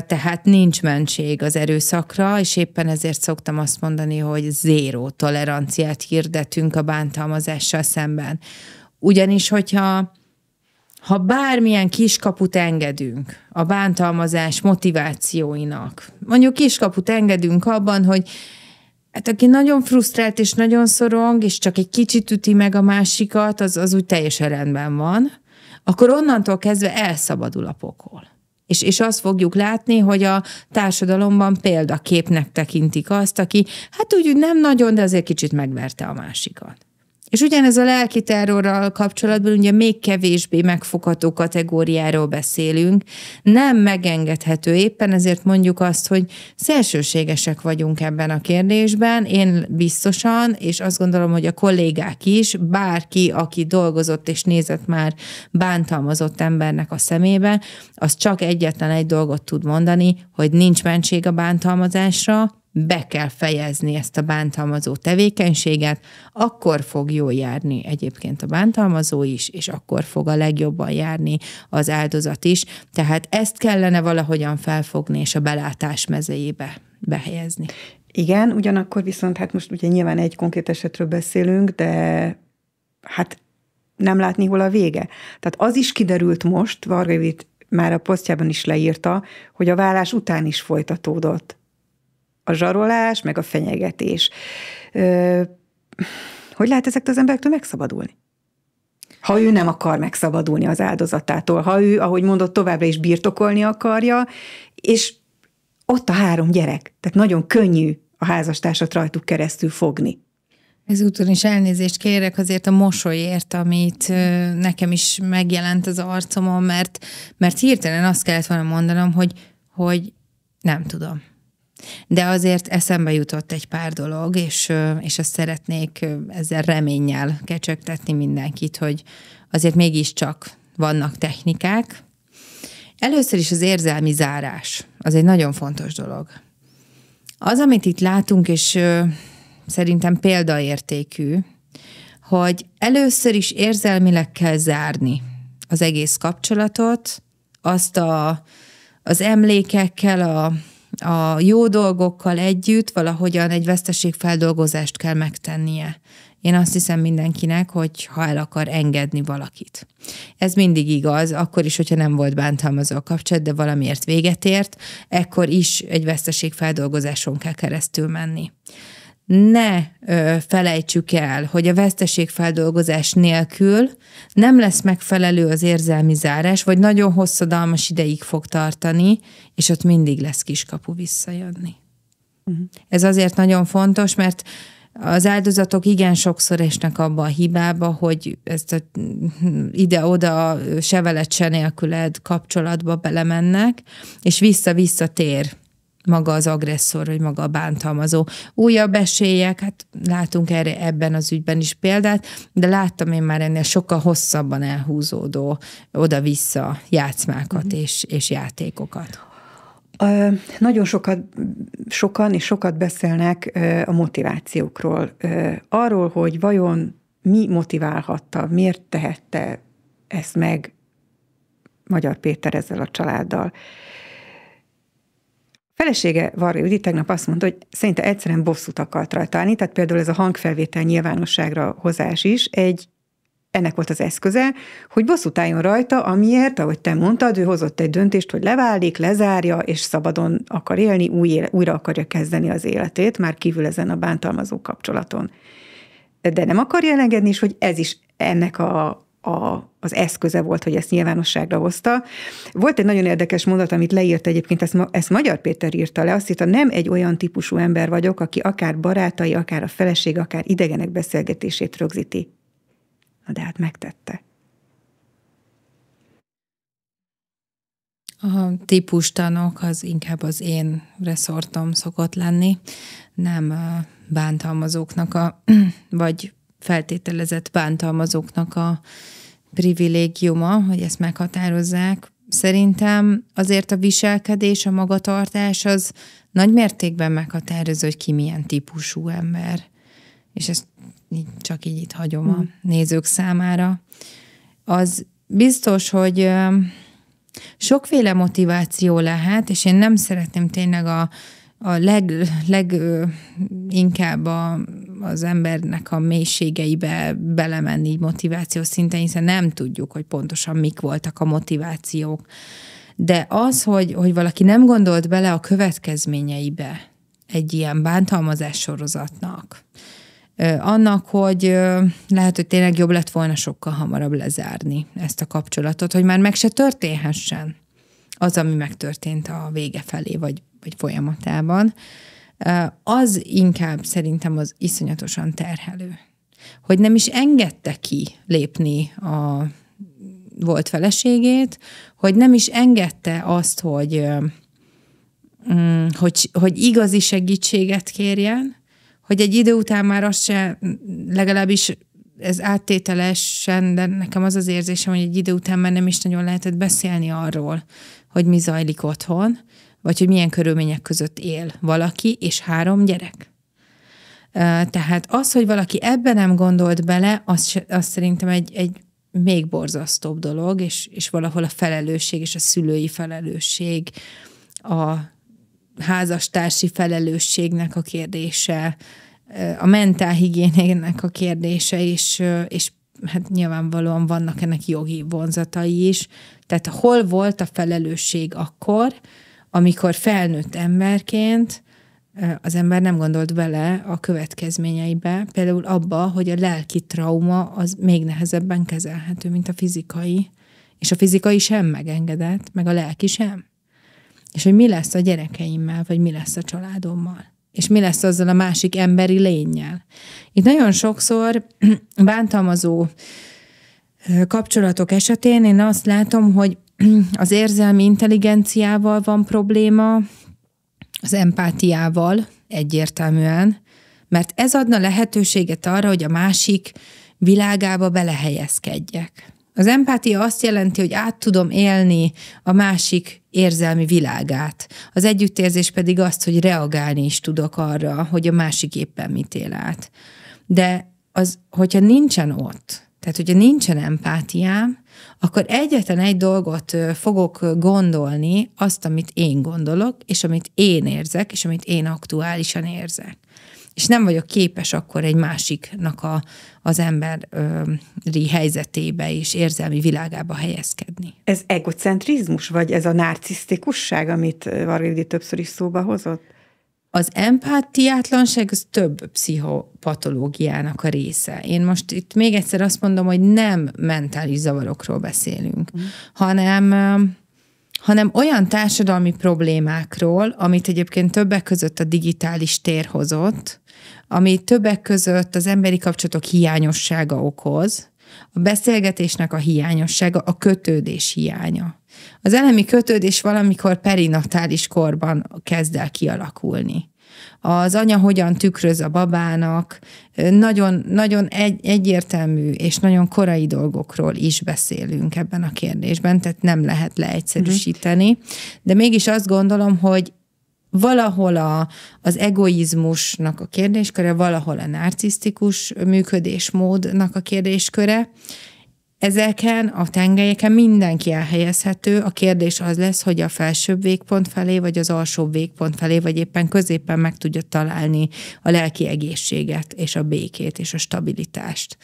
tehát nincs mentség az erőszakra, és éppen ezért szoktam azt mondani, hogy zéró toleranciát hirdetünk a bántalmazással szemben. Ugyanis, hogyha ha bármilyen kiskaput engedünk a bántalmazás motivációinak, mondjuk kiskaput engedünk abban, hogy Hát aki nagyon frusztrált és nagyon szorong, és csak egy kicsit üti meg a másikat, az, az úgy teljesen rendben van, akkor onnantól kezdve elszabadul a pokol és, és azt fogjuk látni, hogy a társadalomban példaképnek tekintik azt, aki hát úgy nem nagyon, de azért kicsit megverte a másikat. És ugyanez a lelki terrorral kapcsolatban ugye még kevésbé megfogható kategóriáról beszélünk, nem megengedhető éppen, ezért mondjuk azt, hogy szélsőségesek vagyunk ebben a kérdésben, én biztosan, és azt gondolom, hogy a kollégák is, bárki, aki dolgozott és nézett már bántalmazott embernek a szemébe, az csak egyetlen egy dolgot tud mondani, hogy nincs mentség a bántalmazásra, be kell fejezni ezt a bántalmazó tevékenységet, akkor fog jól járni egyébként a bántalmazó is, és akkor fog a legjobban járni az áldozat is. Tehát ezt kellene valahogyan felfogni és a belátás mezejébe behelyezni. Igen, ugyanakkor viszont hát most ugye nyilván egy konkrét esetről beszélünk, de hát nem látni, hol a vége. Tehát az is kiderült most, Varga már a posztjában is leírta, hogy a vállás után is folytatódott a zsarolás, meg a fenyegetés. Ö, hogy lehet ezektől az emberektől megszabadulni? Ha ő nem akar megszabadulni az áldozatától, ha ő, ahogy mondott, továbbra is birtokolni akarja, és ott a három gyerek, tehát nagyon könnyű a házastársat rajtuk keresztül fogni. Ezúton is elnézést kérek azért a mosolyért, amit nekem is megjelent az arcomon, mert, mert hirtelen azt kellett volna mondanom, hogy, hogy nem tudom. De azért eszembe jutott egy pár dolog, és, és azt szeretnék ezzel reménnyel kecsegtetni mindenkit, hogy azért mégiscsak vannak technikák. Először is az érzelmi zárás, az egy nagyon fontos dolog. Az, amit itt látunk, és szerintem példaértékű, hogy először is érzelmileg kell zárni az egész kapcsolatot, azt a, az emlékekkel, a, a jó dolgokkal együtt valahogyan egy veszteségfeldolgozást kell megtennie. Én azt hiszem mindenkinek, hogy ha el akar engedni valakit. Ez mindig igaz, akkor is, hogyha nem volt bántalmazó a kapcsolat, de valamiért véget ért, ekkor is egy veszteségfeldolgozáson kell keresztül menni ne ö, felejtsük el, hogy a veszteségfeldolgozás nélkül nem lesz megfelelő az érzelmi zárás, vagy nagyon hosszadalmas ideig fog tartani, és ott mindig lesz kiskapu visszajönni. Uh-huh. Ez azért nagyon fontos, mert az áldozatok igen sokszor esnek abba a hibába, hogy ezt a ide-oda se veled, se nélküled kapcsolatba belemennek, és vissza-vissza tér maga az agresszor, vagy maga a bántalmazó. Újabb esélyek, hát látunk erre ebben az ügyben is példát, de láttam én már ennél sokkal hosszabban elhúzódó oda-vissza játszmákat mm. és, és játékokat. Nagyon sokat, sokan és sokat beszélnek a motivációkról. Arról, hogy vajon mi motiválhatta, miért tehette ezt meg Magyar Péter ezzel a családdal. Felesége Varga Judit tegnap azt mondta, hogy szerinte egyszerűen bosszút akart rajta állni, tehát például ez a hangfelvétel nyilvánosságra hozás is egy ennek volt az eszköze, hogy bosszút álljon rajta, amiért, ahogy te mondtad, ő hozott egy döntést, hogy leválik, lezárja, és szabadon akar élni, új éle, újra akarja kezdeni az életét, már kívül ezen a bántalmazó kapcsolaton. De nem akarja elengedni, és hogy ez is ennek a, a, az eszköze volt, hogy ezt nyilvánosságra hozta. Volt egy nagyon érdekes mondat, amit leírt egyébként, ezt, ma, ezt Magyar Péter írta le, azt írta, nem egy olyan típusú ember vagyok, aki akár barátai, akár a feleség, akár idegenek beszélgetését rögzíti. Na de hát megtette. A típustanok az inkább az én reszortom szokott lenni. Nem bántalmazóknak a, vagy feltételezett bántalmazóknak a privilégiuma, hogy ezt meghatározzák. Szerintem azért a viselkedés, a magatartás az nagy mértékben meghatározó, hogy ki milyen típusú ember. És ezt így, csak így itt hagyom a hmm. nézők számára, az biztos, hogy sokféle motiváció lehet, és én nem szeretném tényleg a, a leg, leg inkább a, az embernek a mélységeibe belemenni így motiváció szinten, hiszen nem tudjuk, hogy pontosan mik voltak a motivációk. De az, hogy, hogy valaki nem gondolt bele a következményeibe egy ilyen bántalmazás sorozatnak, annak, hogy lehet, hogy tényleg jobb lett volna sokkal hamarabb lezárni ezt a kapcsolatot, hogy már meg se történhessen az, ami megtörtént a vége felé, vagy, vagy folyamatában. Az inkább szerintem az iszonyatosan terhelő. Hogy nem is engedte ki lépni a volt feleségét, hogy nem is engedte azt, hogy, mm, hogy, hogy igazi segítséget kérjen, hogy egy idő után már az se, legalábbis ez áttételesen, de nekem az az érzésem, hogy egy idő után már nem is nagyon lehetett beszélni arról, hogy mi zajlik otthon, vagy hogy milyen körülmények között él valaki és három gyerek. Tehát az, hogy valaki ebben nem gondolt bele, az, az szerintem egy, egy még borzasztóbb dolog, és, és valahol a felelősség és a szülői felelősség, a házastársi felelősségnek a kérdése, a mentálhigiénének a kérdése, és, és hát nyilvánvalóan vannak ennek jogi vonzatai is. Tehát hol volt a felelősség akkor, amikor felnőtt emberként az ember nem gondolt bele a következményeibe, például abba, hogy a lelki trauma az még nehezebben kezelhető, mint a fizikai, és a fizikai sem megengedett, meg a lelki sem. És hogy mi lesz a gyerekeimmel, vagy mi lesz a családommal. És mi lesz azzal a másik emberi lényel. Itt nagyon sokszor bántalmazó kapcsolatok esetén én azt látom, hogy az érzelmi intelligenciával van probléma, az empátiával egyértelműen, mert ez adna lehetőséget arra, hogy a másik világába belehelyezkedjek. Az empátia azt jelenti, hogy át tudom élni a másik érzelmi világát. Az együttérzés pedig azt, hogy reagálni is tudok arra, hogy a másik éppen mit él át. De az, hogyha nincsen ott, tehát hogyha nincsen empátiám, akkor egyetlen egy dolgot fogok gondolni, azt, amit én gondolok, és amit én érzek, és amit én aktuálisan érzek és nem vagyok képes akkor egy másiknak a, az emberi helyzetébe és érzelmi világába helyezkedni. Ez egocentrizmus, vagy ez a narcisztikusság, amit Varvédi többször is szóba hozott? Az empátiátlanság az több pszichopatológiának a része. Én most itt még egyszer azt mondom, hogy nem mentális zavarokról beszélünk, mm. hanem hanem olyan társadalmi problémákról, amit egyébként többek között a digitális tér hozott, ami többek között az emberi kapcsolatok hiányossága okoz, a beszélgetésnek a hiányossága, a kötődés hiánya. Az elemi kötődés valamikor perinatális korban kezd el kialakulni az anya hogyan tükröz a babának, nagyon, nagyon egy, egyértelmű és nagyon korai dolgokról is beszélünk ebben a kérdésben, tehát nem lehet leegyszerűsíteni, mhm. de mégis azt gondolom, hogy valahol a, az egoizmusnak a kérdésköre, valahol a narcisztikus működésmódnak a kérdésköre, Ezeken a tengelyeken mindenki elhelyezhető, a kérdés az lesz, hogy a felsőbb végpont felé, vagy az alsóbb végpont felé, vagy éppen középen meg tudja találni a lelki egészséget, és a békét, és a stabilitást.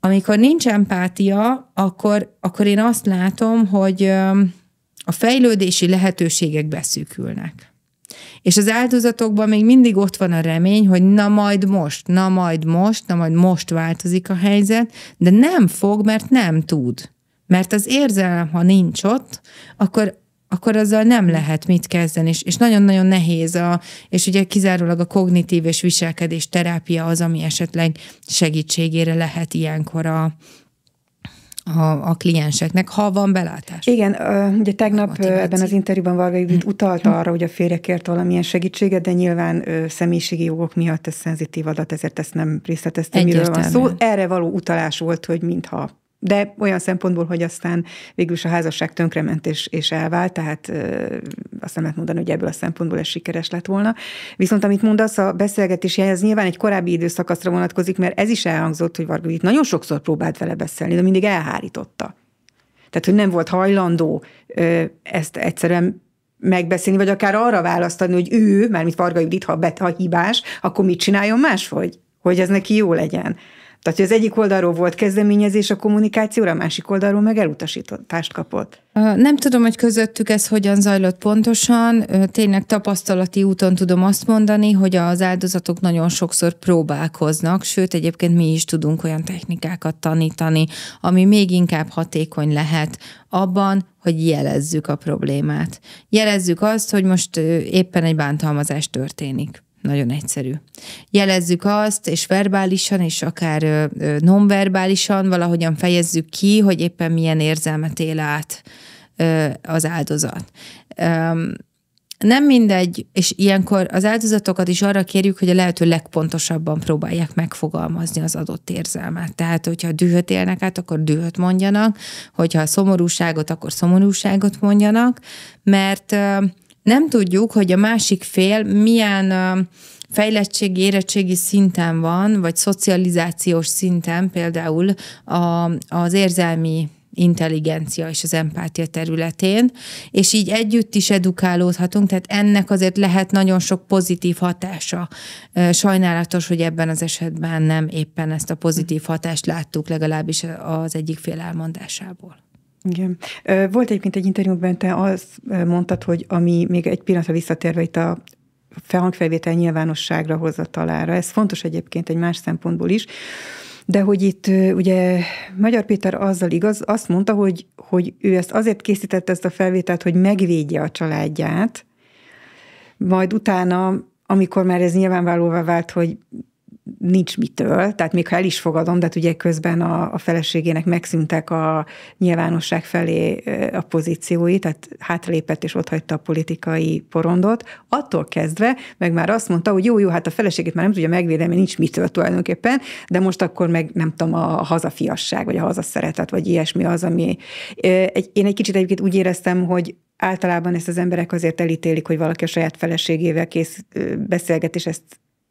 Amikor nincs empátia, akkor, akkor én azt látom, hogy a fejlődési lehetőségek beszűkülnek. És az áldozatokban még mindig ott van a remény, hogy na majd most, na majd most, na majd most változik a helyzet, de nem fog, mert nem tud. Mert az érzelem, ha nincs ott, akkor akkor azzal nem lehet mit kezdeni, és, és nagyon-nagyon nehéz, a, és ugye kizárólag a kognitív és viselkedés terápia az, ami esetleg segítségére lehet ilyenkor a, a, a klienseknek, ha van belátás. Igen, ugye tegnap Motiváció. ebben az interjúban Varga Judit hm. utalta hm. arra, hogy a férje kért valamilyen segítséget, de nyilván személyiségi jogok miatt ez szenzitív adat, ezért ezt nem részleteztem, miről van szó. Erre való utalás volt, hogy mintha de olyan szempontból, hogy aztán végül is a házasság tönkrement és, és elvált, tehát ö, azt nem lehet mondani, hogy ebből a szempontból ez sikeres lett volna. Viszont amit mondasz, a beszélgetés ez nyilván egy korábbi időszakaszra vonatkozik, mert ez is elhangzott, hogy Varga nagyon sokszor próbált vele beszélni, de mindig elhárította. Tehát, hogy nem volt hajlandó ö, ezt egyszerűen megbeszélni, vagy akár arra választani, hogy ő, mármint Varga Judit, ha, bet, ha hibás, akkor mit csináljon máshogy, hogy ez neki jó legyen. Tehát, hogy az egyik oldalról volt kezdeményezés a kommunikációra, a másik oldalról meg elutasítást kapott. Nem tudom, hogy közöttük ez hogyan zajlott pontosan. Tényleg tapasztalati úton tudom azt mondani, hogy az áldozatok nagyon sokszor próbálkoznak, sőt, egyébként mi is tudunk olyan technikákat tanítani, ami még inkább hatékony lehet abban, hogy jelezzük a problémát. Jelezzük azt, hogy most éppen egy bántalmazás történik nagyon egyszerű. Jelezzük azt, és verbálisan, és akár nonverbálisan valahogyan fejezzük ki, hogy éppen milyen érzelmet él át az áldozat. Nem mindegy, és ilyenkor az áldozatokat is arra kérjük, hogy a lehető legpontosabban próbálják megfogalmazni az adott érzelmet. Tehát, hogyha dühöt élnek át, akkor dühöt mondjanak, hogyha szomorúságot, akkor szomorúságot mondjanak, mert nem tudjuk, hogy a másik fél milyen fejlettségi, érettségi szinten van, vagy szocializációs szinten például a, az érzelmi intelligencia és az empátia területén, és így együtt is edukálódhatunk, tehát ennek azért lehet nagyon sok pozitív hatása. Sajnálatos, hogy ebben az esetben nem éppen ezt a pozitív hatást láttuk, legalábbis az egyik fél elmondásából. Igen. Volt egyébként egy interjúban, te azt mondtad, hogy ami még egy pillanatra visszatérve itt a hangfelvétel nyilvánosságra hozatalára. Ez fontos egyébként egy más szempontból is. De hogy itt ugye Magyar Péter azzal igaz, azt mondta, hogy, hogy ő ezt azért készítette ezt a felvételt, hogy megvédje a családját, majd utána, amikor már ez nyilvánvalóvá vált, hogy nincs mitől, tehát még ha el is fogadom, de hát ugye közben a, a feleségének megszűntek a nyilvánosság felé a pozíciói, tehát hátralépett és otthagyta a politikai porondot, attól kezdve meg már azt mondta, hogy jó, jó, hát a feleségét már nem tudja megvédeni, nincs mitől tulajdonképpen, de most akkor meg nem tudom, a hazafiasság, vagy a hazaszeretet, vagy ilyesmi az, ami... Én egy kicsit egyébként úgy éreztem, hogy általában ezt az emberek azért elítélik, hogy valaki a saját feleségével kész beszélget, és ezt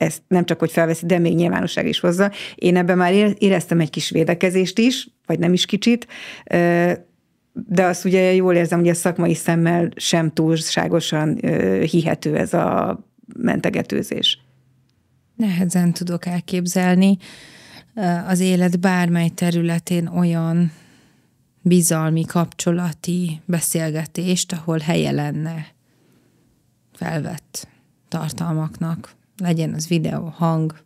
ezt nem csak hogy felveszi, de még nyilvánosság is hozza. Én ebben már éreztem egy kis védekezést is, vagy nem is kicsit, de azt ugye jól érzem, hogy a szakmai szemmel sem túlságosan hihető ez a mentegetőzés. Nehezen tudok elképzelni az élet bármely területén olyan bizalmi, kapcsolati beszélgetést, ahol helye lenne felvett tartalmaknak, legyen az videó, hang,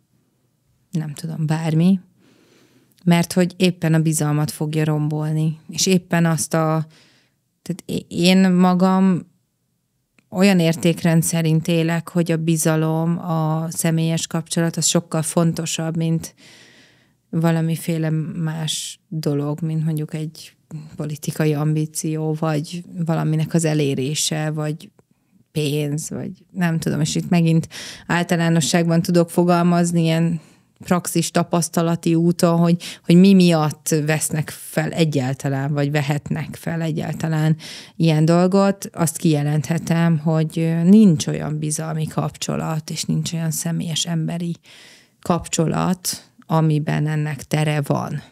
nem tudom, bármi, mert hogy éppen a bizalmat fogja rombolni, és éppen azt a, tehát én magam olyan értékrend szerint élek, hogy a bizalom, a személyes kapcsolat az sokkal fontosabb, mint valamiféle más dolog, mint mondjuk egy politikai ambíció, vagy valaminek az elérése, vagy pénz, vagy nem tudom, és itt megint általánosságban tudok fogalmazni ilyen praxis tapasztalati úton, hogy, hogy mi miatt vesznek fel egyáltalán, vagy vehetnek fel egyáltalán ilyen dolgot, azt kijelenthetem, hogy nincs olyan bizalmi kapcsolat, és nincs olyan személyes emberi kapcsolat, amiben ennek tere van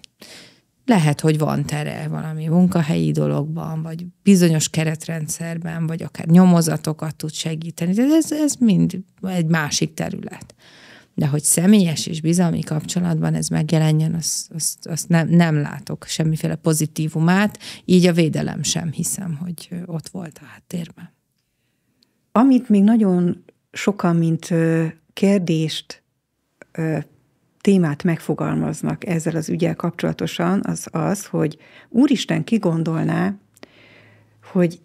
lehet, hogy van tere valami munkahelyi dologban, vagy bizonyos keretrendszerben, vagy akár nyomozatokat tud segíteni, de ez, ez mind egy másik terület. De hogy személyes és bizalmi kapcsolatban ez megjelenjen, azt, azt, azt nem, nem látok semmiféle pozitívumát, így a védelem sem hiszem, hogy ott volt a háttérben. Amit még nagyon sokan, mint kérdést témát megfogalmaznak ezzel az ügyel kapcsolatosan, az az, hogy Úristen kigondolná, hogy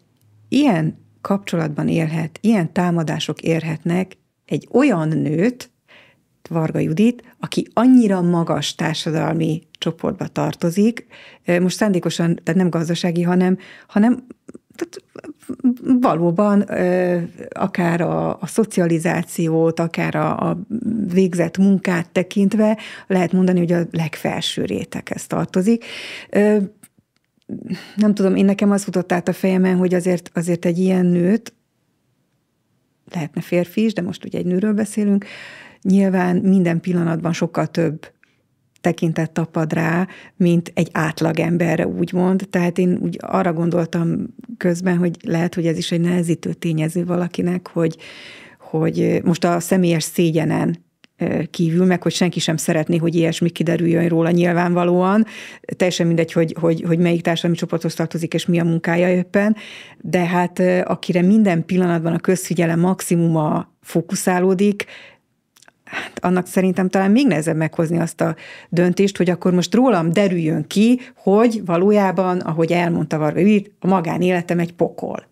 ilyen kapcsolatban élhet, ilyen támadások érhetnek egy olyan nőt, Varga Judit, aki annyira magas társadalmi csoportba tartozik, most szándékosan, tehát nem gazdasági, hanem, hanem tehát valóban akár a, a szocializációt, akár a, a végzett munkát tekintve lehet mondani, hogy a legfelső réteghez tartozik nem tudom, én nekem az futott át a fejemen, hogy azért, azért egy ilyen nőt, lehetne férfi is, de most ugye egy nőről beszélünk, nyilván minden pillanatban sokkal több tekintett tapad rá, mint egy átlagemberre, úgymond. Tehát én úgy arra gondoltam közben, hogy lehet, hogy ez is egy nehezítő tényező valakinek, hogy, hogy most a személyes szégyenen kívül, meg hogy senki sem szeretné, hogy ilyesmi kiderüljön róla nyilvánvalóan. Teljesen mindegy, hogy, hogy, hogy melyik társadalmi csoporthoz tartozik, és mi a munkája éppen, de hát akire minden pillanatban a közfigyelem maximuma fókuszálódik, hát annak szerintem talán még nehezebb meghozni azt a döntést, hogy akkor most rólam derüljön ki, hogy valójában, ahogy elmondta Varga Judit, a magánéletem egy pokol.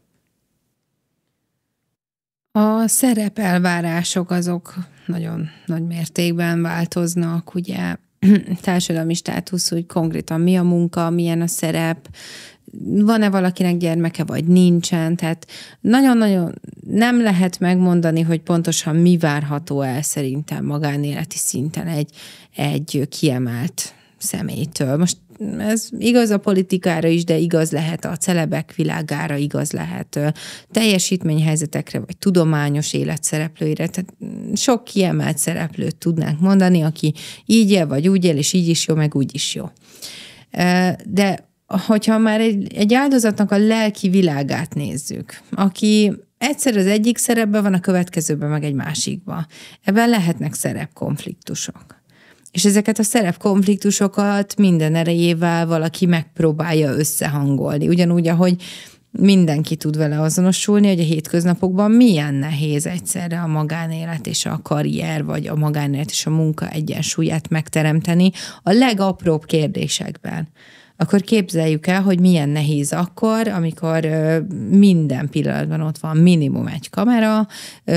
A szerepelvárások azok nagyon nagy mértékben változnak, ugye társadalmi státusz, hogy konkrétan mi a munka, milyen a szerep, van-e valakinek gyermeke, vagy nincsen. Tehát nagyon-nagyon nem lehet megmondani, hogy pontosan mi várható el szerintem magánéleti szinten egy, egy kiemelt személytől. Most ez igaz a politikára is, de igaz lehet a celebek világára, igaz lehet teljesítményhelyzetekre, vagy tudományos életszereplőire. Tehát sok kiemelt szereplőt tudnánk mondani, aki így él, vagy úgy él, és így is jó, meg úgy is jó. De hogyha már egy, egy áldozatnak a lelki világát nézzük, aki egyszer az egyik szerepben van, a következőben meg egy másikban. Ebben lehetnek szerepkonfliktusok. És ezeket a szerepkonfliktusokat minden erejével valaki megpróbálja összehangolni. Ugyanúgy, ahogy mindenki tud vele azonosulni, hogy a hétköznapokban milyen nehéz egyszerre a magánélet és a karrier, vagy a magánélet és a munka egyensúlyát megteremteni a legapróbb kérdésekben akkor képzeljük el, hogy milyen nehéz akkor, amikor minden pillanatban ott van minimum egy kamera,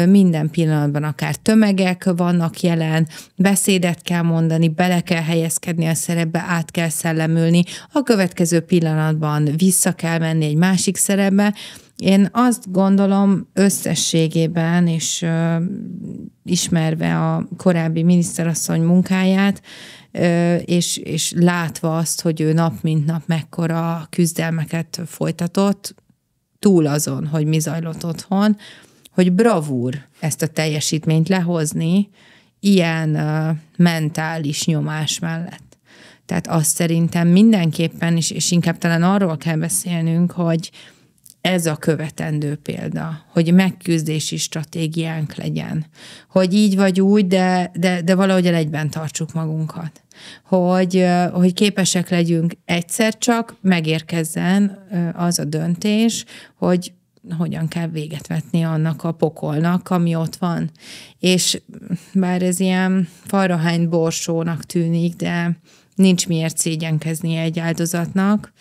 minden pillanatban akár tömegek vannak jelen, beszédet kell mondani, bele kell helyezkedni a szerepbe, át kell szellemülni, a következő pillanatban vissza kell menni egy másik szerepbe, én azt gondolom összességében, és ö, ismerve a korábbi miniszterasszony munkáját, ö, és, és látva azt, hogy ő nap mint nap mekkora küzdelmeket folytatott, túl azon, hogy mi zajlott otthon, hogy bravúr ezt a teljesítményt lehozni ilyen ö, mentális nyomás mellett. Tehát azt szerintem mindenképpen, is, és inkább talán arról kell beszélnünk, hogy ez a követendő példa, hogy megküzdési stratégiánk legyen, hogy így vagy úgy, de, de, de valahogy el egyben tartsuk magunkat. Hogy, hogy képesek legyünk egyszer csak, megérkezzen az a döntés, hogy hogyan kell véget vetni annak a pokolnak, ami ott van. És bár ez ilyen farahány borsónak tűnik, de nincs miért szégyenkezni egy áldozatnak,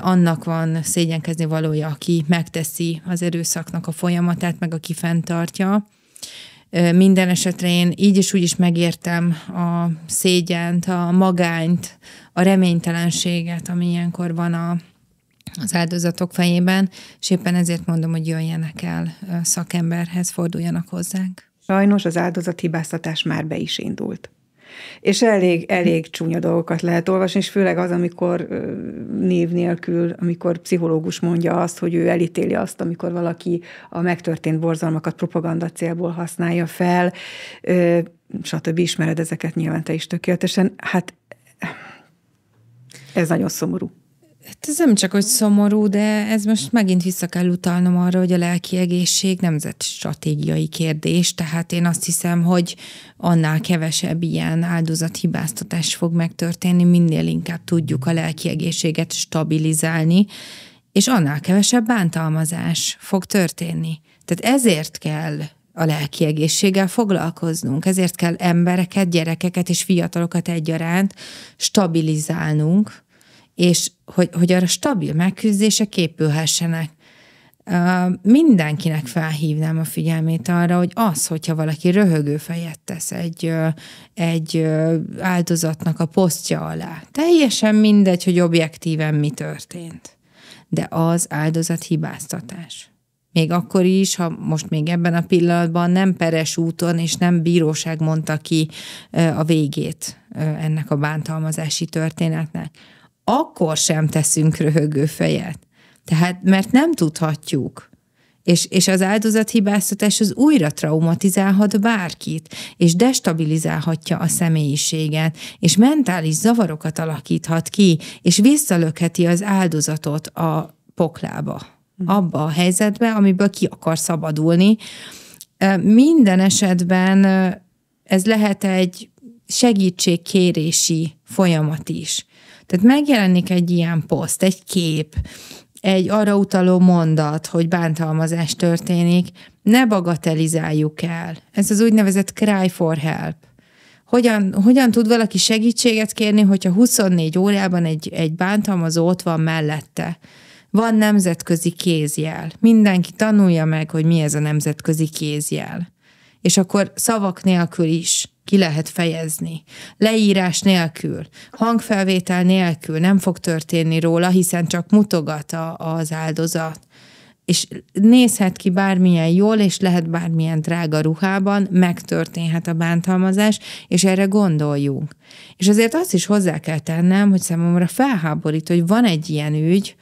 annak van szégyenkezni valója, aki megteszi az erőszaknak a folyamatát, meg aki fenntartja. Minden esetre én így is úgy is megértem a szégyent, a magányt, a reménytelenséget, ami ilyenkor van a, az áldozatok fejében, és éppen ezért mondom, hogy jöjjenek el szakemberhez, forduljanak hozzánk. Sajnos az áldozathibáztatás már be is indult. És elég, elég csúnya dolgokat lehet olvasni, és főleg az, amikor név nélkül, amikor pszichológus mondja azt, hogy ő elítéli azt, amikor valaki a megtörtént borzalmakat propaganda célból használja fel, stb. ismered ezeket nyilván te is tökéletesen. Hát ez nagyon szomorú. Hát ez nem csak, hogy szomorú, de ez most megint vissza kell utalnom arra, hogy a lelki egészség nemzetstratégiai kérdés, tehát én azt hiszem, hogy annál kevesebb ilyen áldozathibáztatás fog megtörténni, minél inkább tudjuk a lelki egészséget stabilizálni, és annál kevesebb bántalmazás fog történni. Tehát ezért kell a lelki egészséggel foglalkoznunk, ezért kell embereket, gyerekeket és fiatalokat egyaránt stabilizálnunk, és hogy, hogy arra stabil megküzdése képülhessenek Mindenkinek felhívnám a figyelmét arra, hogy az, hogyha valaki röhögő fejet tesz egy, egy áldozatnak a posztja alá, teljesen mindegy, hogy objektíven mi történt. De az áldozat hibáztatás még akkor is, ha most még ebben a pillanatban nem peres úton és nem bíróság mondta ki a végét ennek a bántalmazási történetnek akkor sem teszünk röhögő fejet. Tehát, mert nem tudhatjuk. És, és az áldozathibáztatás az újra traumatizálhat bárkit, és destabilizálhatja a személyiséget, és mentális zavarokat alakíthat ki, és visszalökheti az áldozatot a poklába, hm. abba a helyzetbe, amiből ki akar szabadulni. Minden esetben ez lehet egy segítségkérési folyamat is. Tehát megjelenik egy ilyen poszt, egy kép, egy arra utaló mondat, hogy bántalmazás történik, ne bagatelizáljuk el. Ez az úgynevezett cry for help. Hogyan, hogyan tud valaki segítséget kérni, hogyha 24 órában egy, egy bántalmazó ott van mellette? Van nemzetközi kézjel. Mindenki tanulja meg, hogy mi ez a nemzetközi kézjel. És akkor szavak nélkül is ki lehet fejezni. Leírás nélkül, hangfelvétel nélkül nem fog történni róla, hiszen csak mutogat a, az áldozat és nézhet ki bármilyen jól, és lehet bármilyen drága ruhában, megtörténhet a bántalmazás, és erre gondoljunk. És azért azt is hozzá kell tennem, hogy számomra felháborít, hogy van egy ilyen ügy,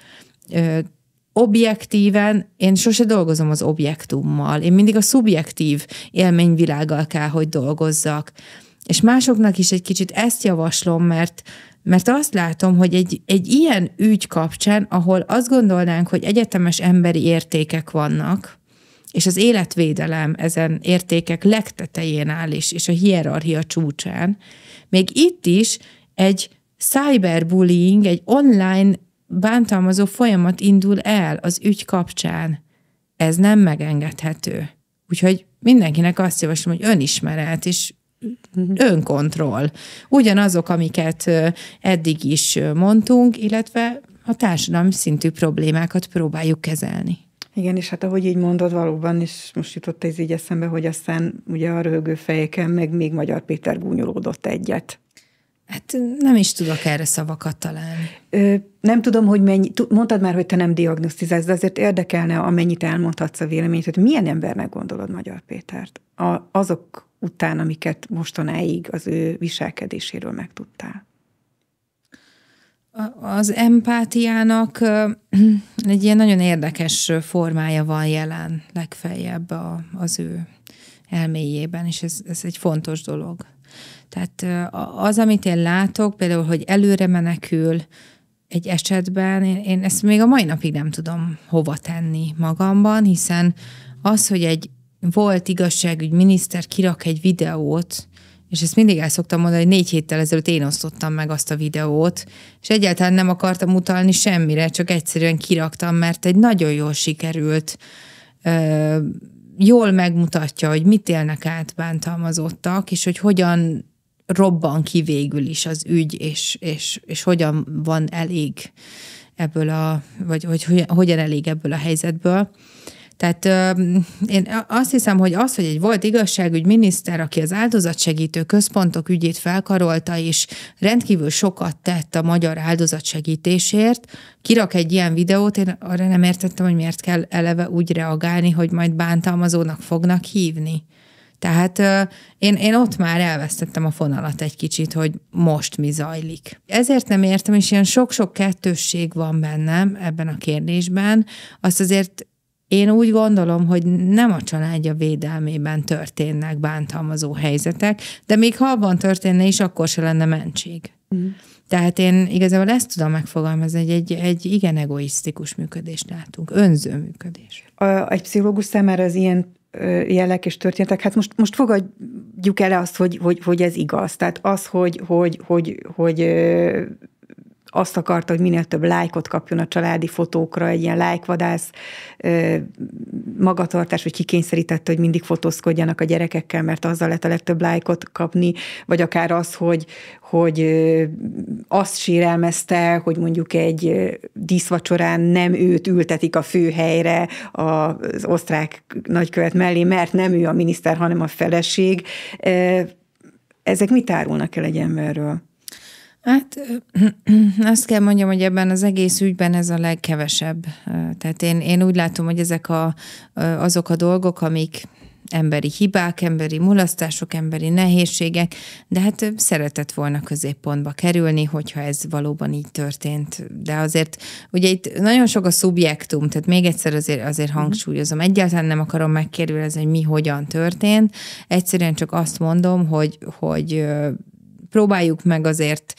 objektíven én sose dolgozom az objektummal, én mindig a szubjektív élményvilággal kell, hogy dolgozzak. És másoknak is egy kicsit ezt javaslom, mert mert azt látom, hogy egy, egy ilyen ügy kapcsán, ahol azt gondolnánk, hogy egyetemes emberi értékek vannak, és az életvédelem ezen értékek legtetején áll is, és a hierarchia csúcsán, még itt is egy cyberbullying, egy online bántalmazó folyamat indul el az ügy kapcsán. Ez nem megengedhető. Úgyhogy mindenkinek azt javaslom, hogy önismeret és önkontroll. Ugyanazok, amiket eddig is mondtunk, illetve a társadalmi szintű problémákat próbáljuk kezelni. Igen, és hát ahogy így mondod, valóban is most jutott ez így eszembe, hogy aztán ugye a röhögő fejeken meg még Magyar Péter gúnyolódott egyet. Hát nem is tudok erre szavakat találni. Ö, nem tudom, hogy mennyi, mondtad már, hogy te nem diagnosztizálsz, de azért érdekelne, amennyit elmondhatsz a véleményt, hogy milyen embernek gondolod Magyar Pétert? A, azok után, amiket mostanáig az ő viselkedéséről megtudtál. Az empátiának egy ilyen nagyon érdekes formája van jelen legfeljebb a, az ő elméjében, és ez, ez egy fontos dolog. Tehát az, amit én látok, például, hogy előre menekül egy esetben, én, én ezt még a mai napig nem tudom hova tenni magamban, hiszen az, hogy egy volt igazságügy miniszter kirak egy videót, és ezt mindig el szoktam mondani, hogy négy héttel ezelőtt én osztottam meg azt a videót, és egyáltalán nem akartam utalni semmire, csak egyszerűen kiraktam, mert egy nagyon jól sikerült ö, jól megmutatja, hogy mit élnek át bántalmazottak, és hogy hogyan robban ki végül is az ügy, és, és, és hogyan van elég ebből a, vagy hogy hogyan elég ebből a helyzetből. Tehát ö, én azt hiszem, hogy az, hogy egy volt miniszter, aki az áldozatsegítő központok ügyét felkarolta, és rendkívül sokat tett a magyar áldozatsegítésért, kirak egy ilyen videót, én arra nem értettem, hogy miért kell eleve úgy reagálni, hogy majd bántalmazónak fognak hívni. Tehát én, én ott már elvesztettem a fonalat egy kicsit, hogy most mi zajlik. Ezért nem értem, és ilyen sok-sok kettősség van bennem ebben a kérdésben. Azt azért én úgy gondolom, hogy nem a családja védelmében történnek bántalmazó helyzetek, de még ha abban történne is, akkor se lenne mentség. Mm. Tehát én igazából ezt tudom megfogalmazni, hogy egy, egy igen egoisztikus működést látunk, önző működés. A, egy pszichológus számára az ilyen jelek és történetek, hát most, most fogadjuk el azt, hogy, hogy, hogy ez igaz. Tehát az, hogy, hogy, hogy, hogy azt akarta, hogy minél több lájkot kapjon a családi fotókra, egy ilyen lájkvadász magatartás, hogy kikényszerítette, hogy mindig fotózkodjanak a gyerekekkel, mert azzal lehet a legtöbb lájkot kapni, vagy akár az, hogy, hogy azt sérelmezte, hogy mondjuk egy díszvacsorán nem őt ültetik a főhelyre az osztrák nagykövet mellé, mert nem ő a miniszter, hanem a feleség. Ezek mit árulnak el egy emberről? Hát azt kell mondjam, hogy ebben az egész ügyben ez a legkevesebb. Tehát én, én úgy látom, hogy ezek a, azok a dolgok, amik emberi hibák, emberi mulasztások, emberi nehézségek, de hát szeretett volna középpontba kerülni, hogyha ez valóban így történt. De azért, ugye itt nagyon sok a szubjektum, tehát még egyszer azért, azért mhm. hangsúlyozom, egyáltalán nem akarom megkérülni, hogy mi hogyan történt, egyszerűen csak azt mondom, hogy, hogy próbáljuk meg azért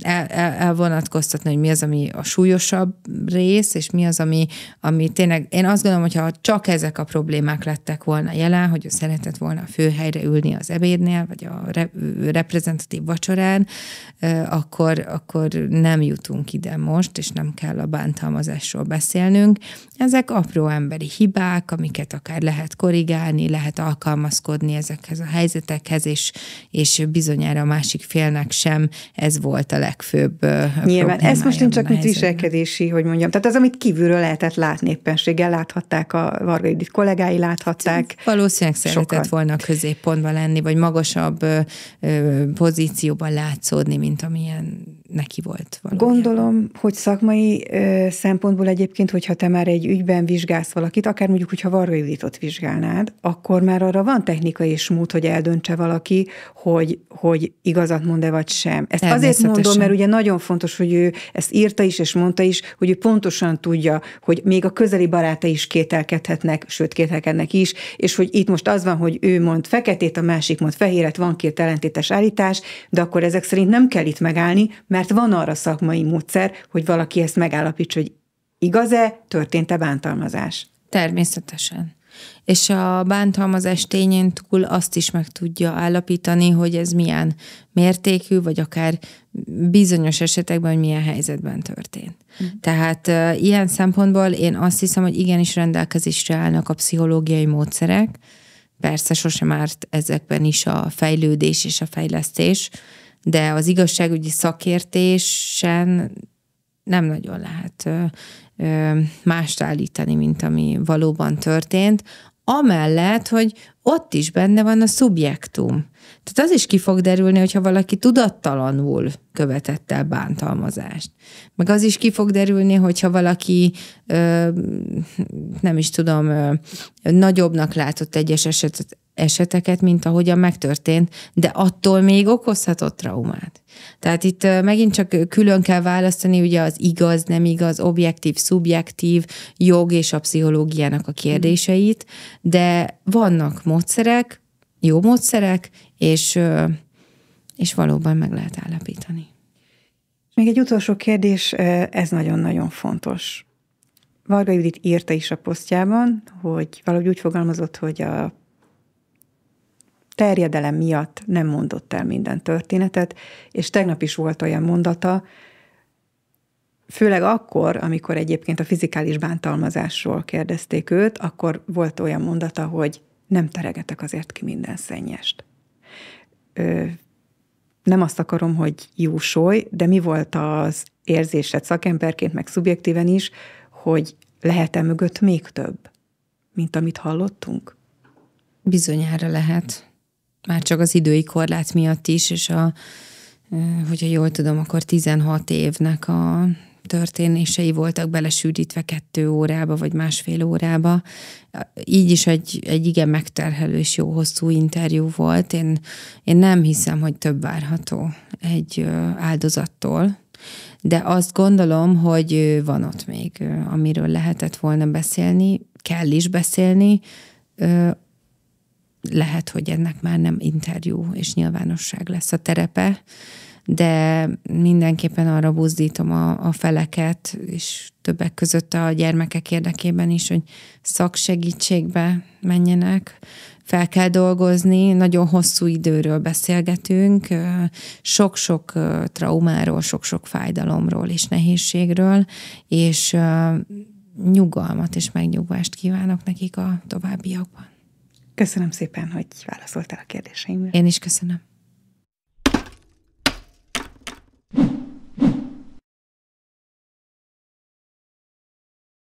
el, el, elvonatkoztatni, hogy mi az, ami a súlyosabb rész, és mi az, ami, ami tényleg, én azt gondolom, hogyha csak ezek a problémák lettek volna jelen, hogy ő szeretett volna a főhelyre ülni az ebédnél, vagy a re, reprezentatív vacsorán, akkor, akkor nem jutunk ide most, és nem kell a bántalmazásról beszélnünk. Ezek apró emberi hibák, amiket akár lehet korrigálni, lehet alkalmazkodni ezekhez a helyzetekhez, és, és bizonyára a másik félnek sem ez volt a legfőbb Nyilván, ez most nincs csak mint viselkedési, hogy mondjam. Tehát az, amit kívülről lehetett látni éppenséggel, láthatták a Varga Judit kollégái, láthatták. Valószínűleg szeretett volna középpontban lenni, vagy magasabb pozícióban látszódni, mint amilyen neki volt. Valójában. Gondolom, hogy szakmai ö, szempontból egyébként, hogyha te már egy ügyben vizsgálsz valakit, akár mondjuk, hogyha Varga Juditot vizsgálnád, akkor már arra van technikai és mód, hogy eldöntse valaki, hogy, hogy igazat mond-e vagy sem. Ezt azért Azért mondom, mert ugye nagyon fontos, hogy ő ezt írta is, és mondta is, hogy ő pontosan tudja, hogy még a közeli barátai is kételkedhetnek, sőt, kételkednek is, és hogy itt most az van, hogy ő mond feketét, a másik mond fehéret, van két ellentétes állítás, de akkor ezek szerint nem kell itt megállni, mert van arra szakmai módszer, hogy valaki ezt megállapítsa, hogy igaz-e, történt-e bántalmazás. Természetesen és a bántalmazás tényén túl azt is meg tudja állapítani, hogy ez milyen mértékű, vagy akár bizonyos esetekben, hogy milyen helyzetben történt. Mm. Tehát uh, ilyen szempontból én azt hiszem, hogy igenis rendelkezésre állnak a pszichológiai módszerek, persze sosem árt ezekben is a fejlődés és a fejlesztés, de az igazságügyi szakértésen nem nagyon lehet mást állítani, mint ami valóban történt, amellett, hogy ott is benne van a szubjektum. Tehát az is ki fog derülni, hogyha valaki tudattalanul követett el bántalmazást. Meg az is ki fog derülni, hogyha valaki, ö, nem is tudom, ö, nagyobbnak látott egyes eset, eseteket, mint ahogyan megtörtént, de attól még okozhatott traumát. Tehát itt megint csak külön kell választani ugye az igaz, nem igaz, objektív, szubjektív jog és a pszichológiának a kérdéseit, de vannak módszerek, jó módszerek, és, és valóban meg lehet állapítani. Még egy utolsó kérdés, ez nagyon-nagyon fontos. Varga Judit írta is a posztjában, hogy valahogy úgy fogalmazott, hogy a terjedelem miatt nem mondott el minden történetet, és tegnap is volt olyan mondata, főleg akkor, amikor egyébként a fizikális bántalmazásról kérdezték őt, akkor volt olyan mondata, hogy nem teregetek azért ki minden szennyest. Ö, nem azt akarom, hogy jósolj, de mi volt az érzésed szakemberként, meg szubjektíven is, hogy lehet-e mögött még több, mint amit hallottunk? Bizonyára lehet már csak az idői korlát miatt is, és a, hogyha jól tudom, akkor 16 évnek a történései voltak belesűrítve kettő órába, vagy másfél órába. Így is egy, egy igen megterhelő és jó hosszú interjú volt. Én, én nem hiszem, hogy több várható egy áldozattól, de azt gondolom, hogy van ott még, amiről lehetett volna beszélni, kell is beszélni, lehet, hogy ennek már nem interjú és nyilvánosság lesz a terepe, de mindenképpen arra buzdítom a, a feleket, és többek között a gyermekek érdekében is, hogy szaksegítségbe menjenek, fel kell dolgozni, nagyon hosszú időről beszélgetünk, sok-sok traumáról, sok-sok fájdalomról és nehézségről, és nyugalmat és megnyugvást kívánok nekik a továbbiakban. Köszönöm szépen, hogy válaszoltál a kérdéseimre. Én is köszönöm.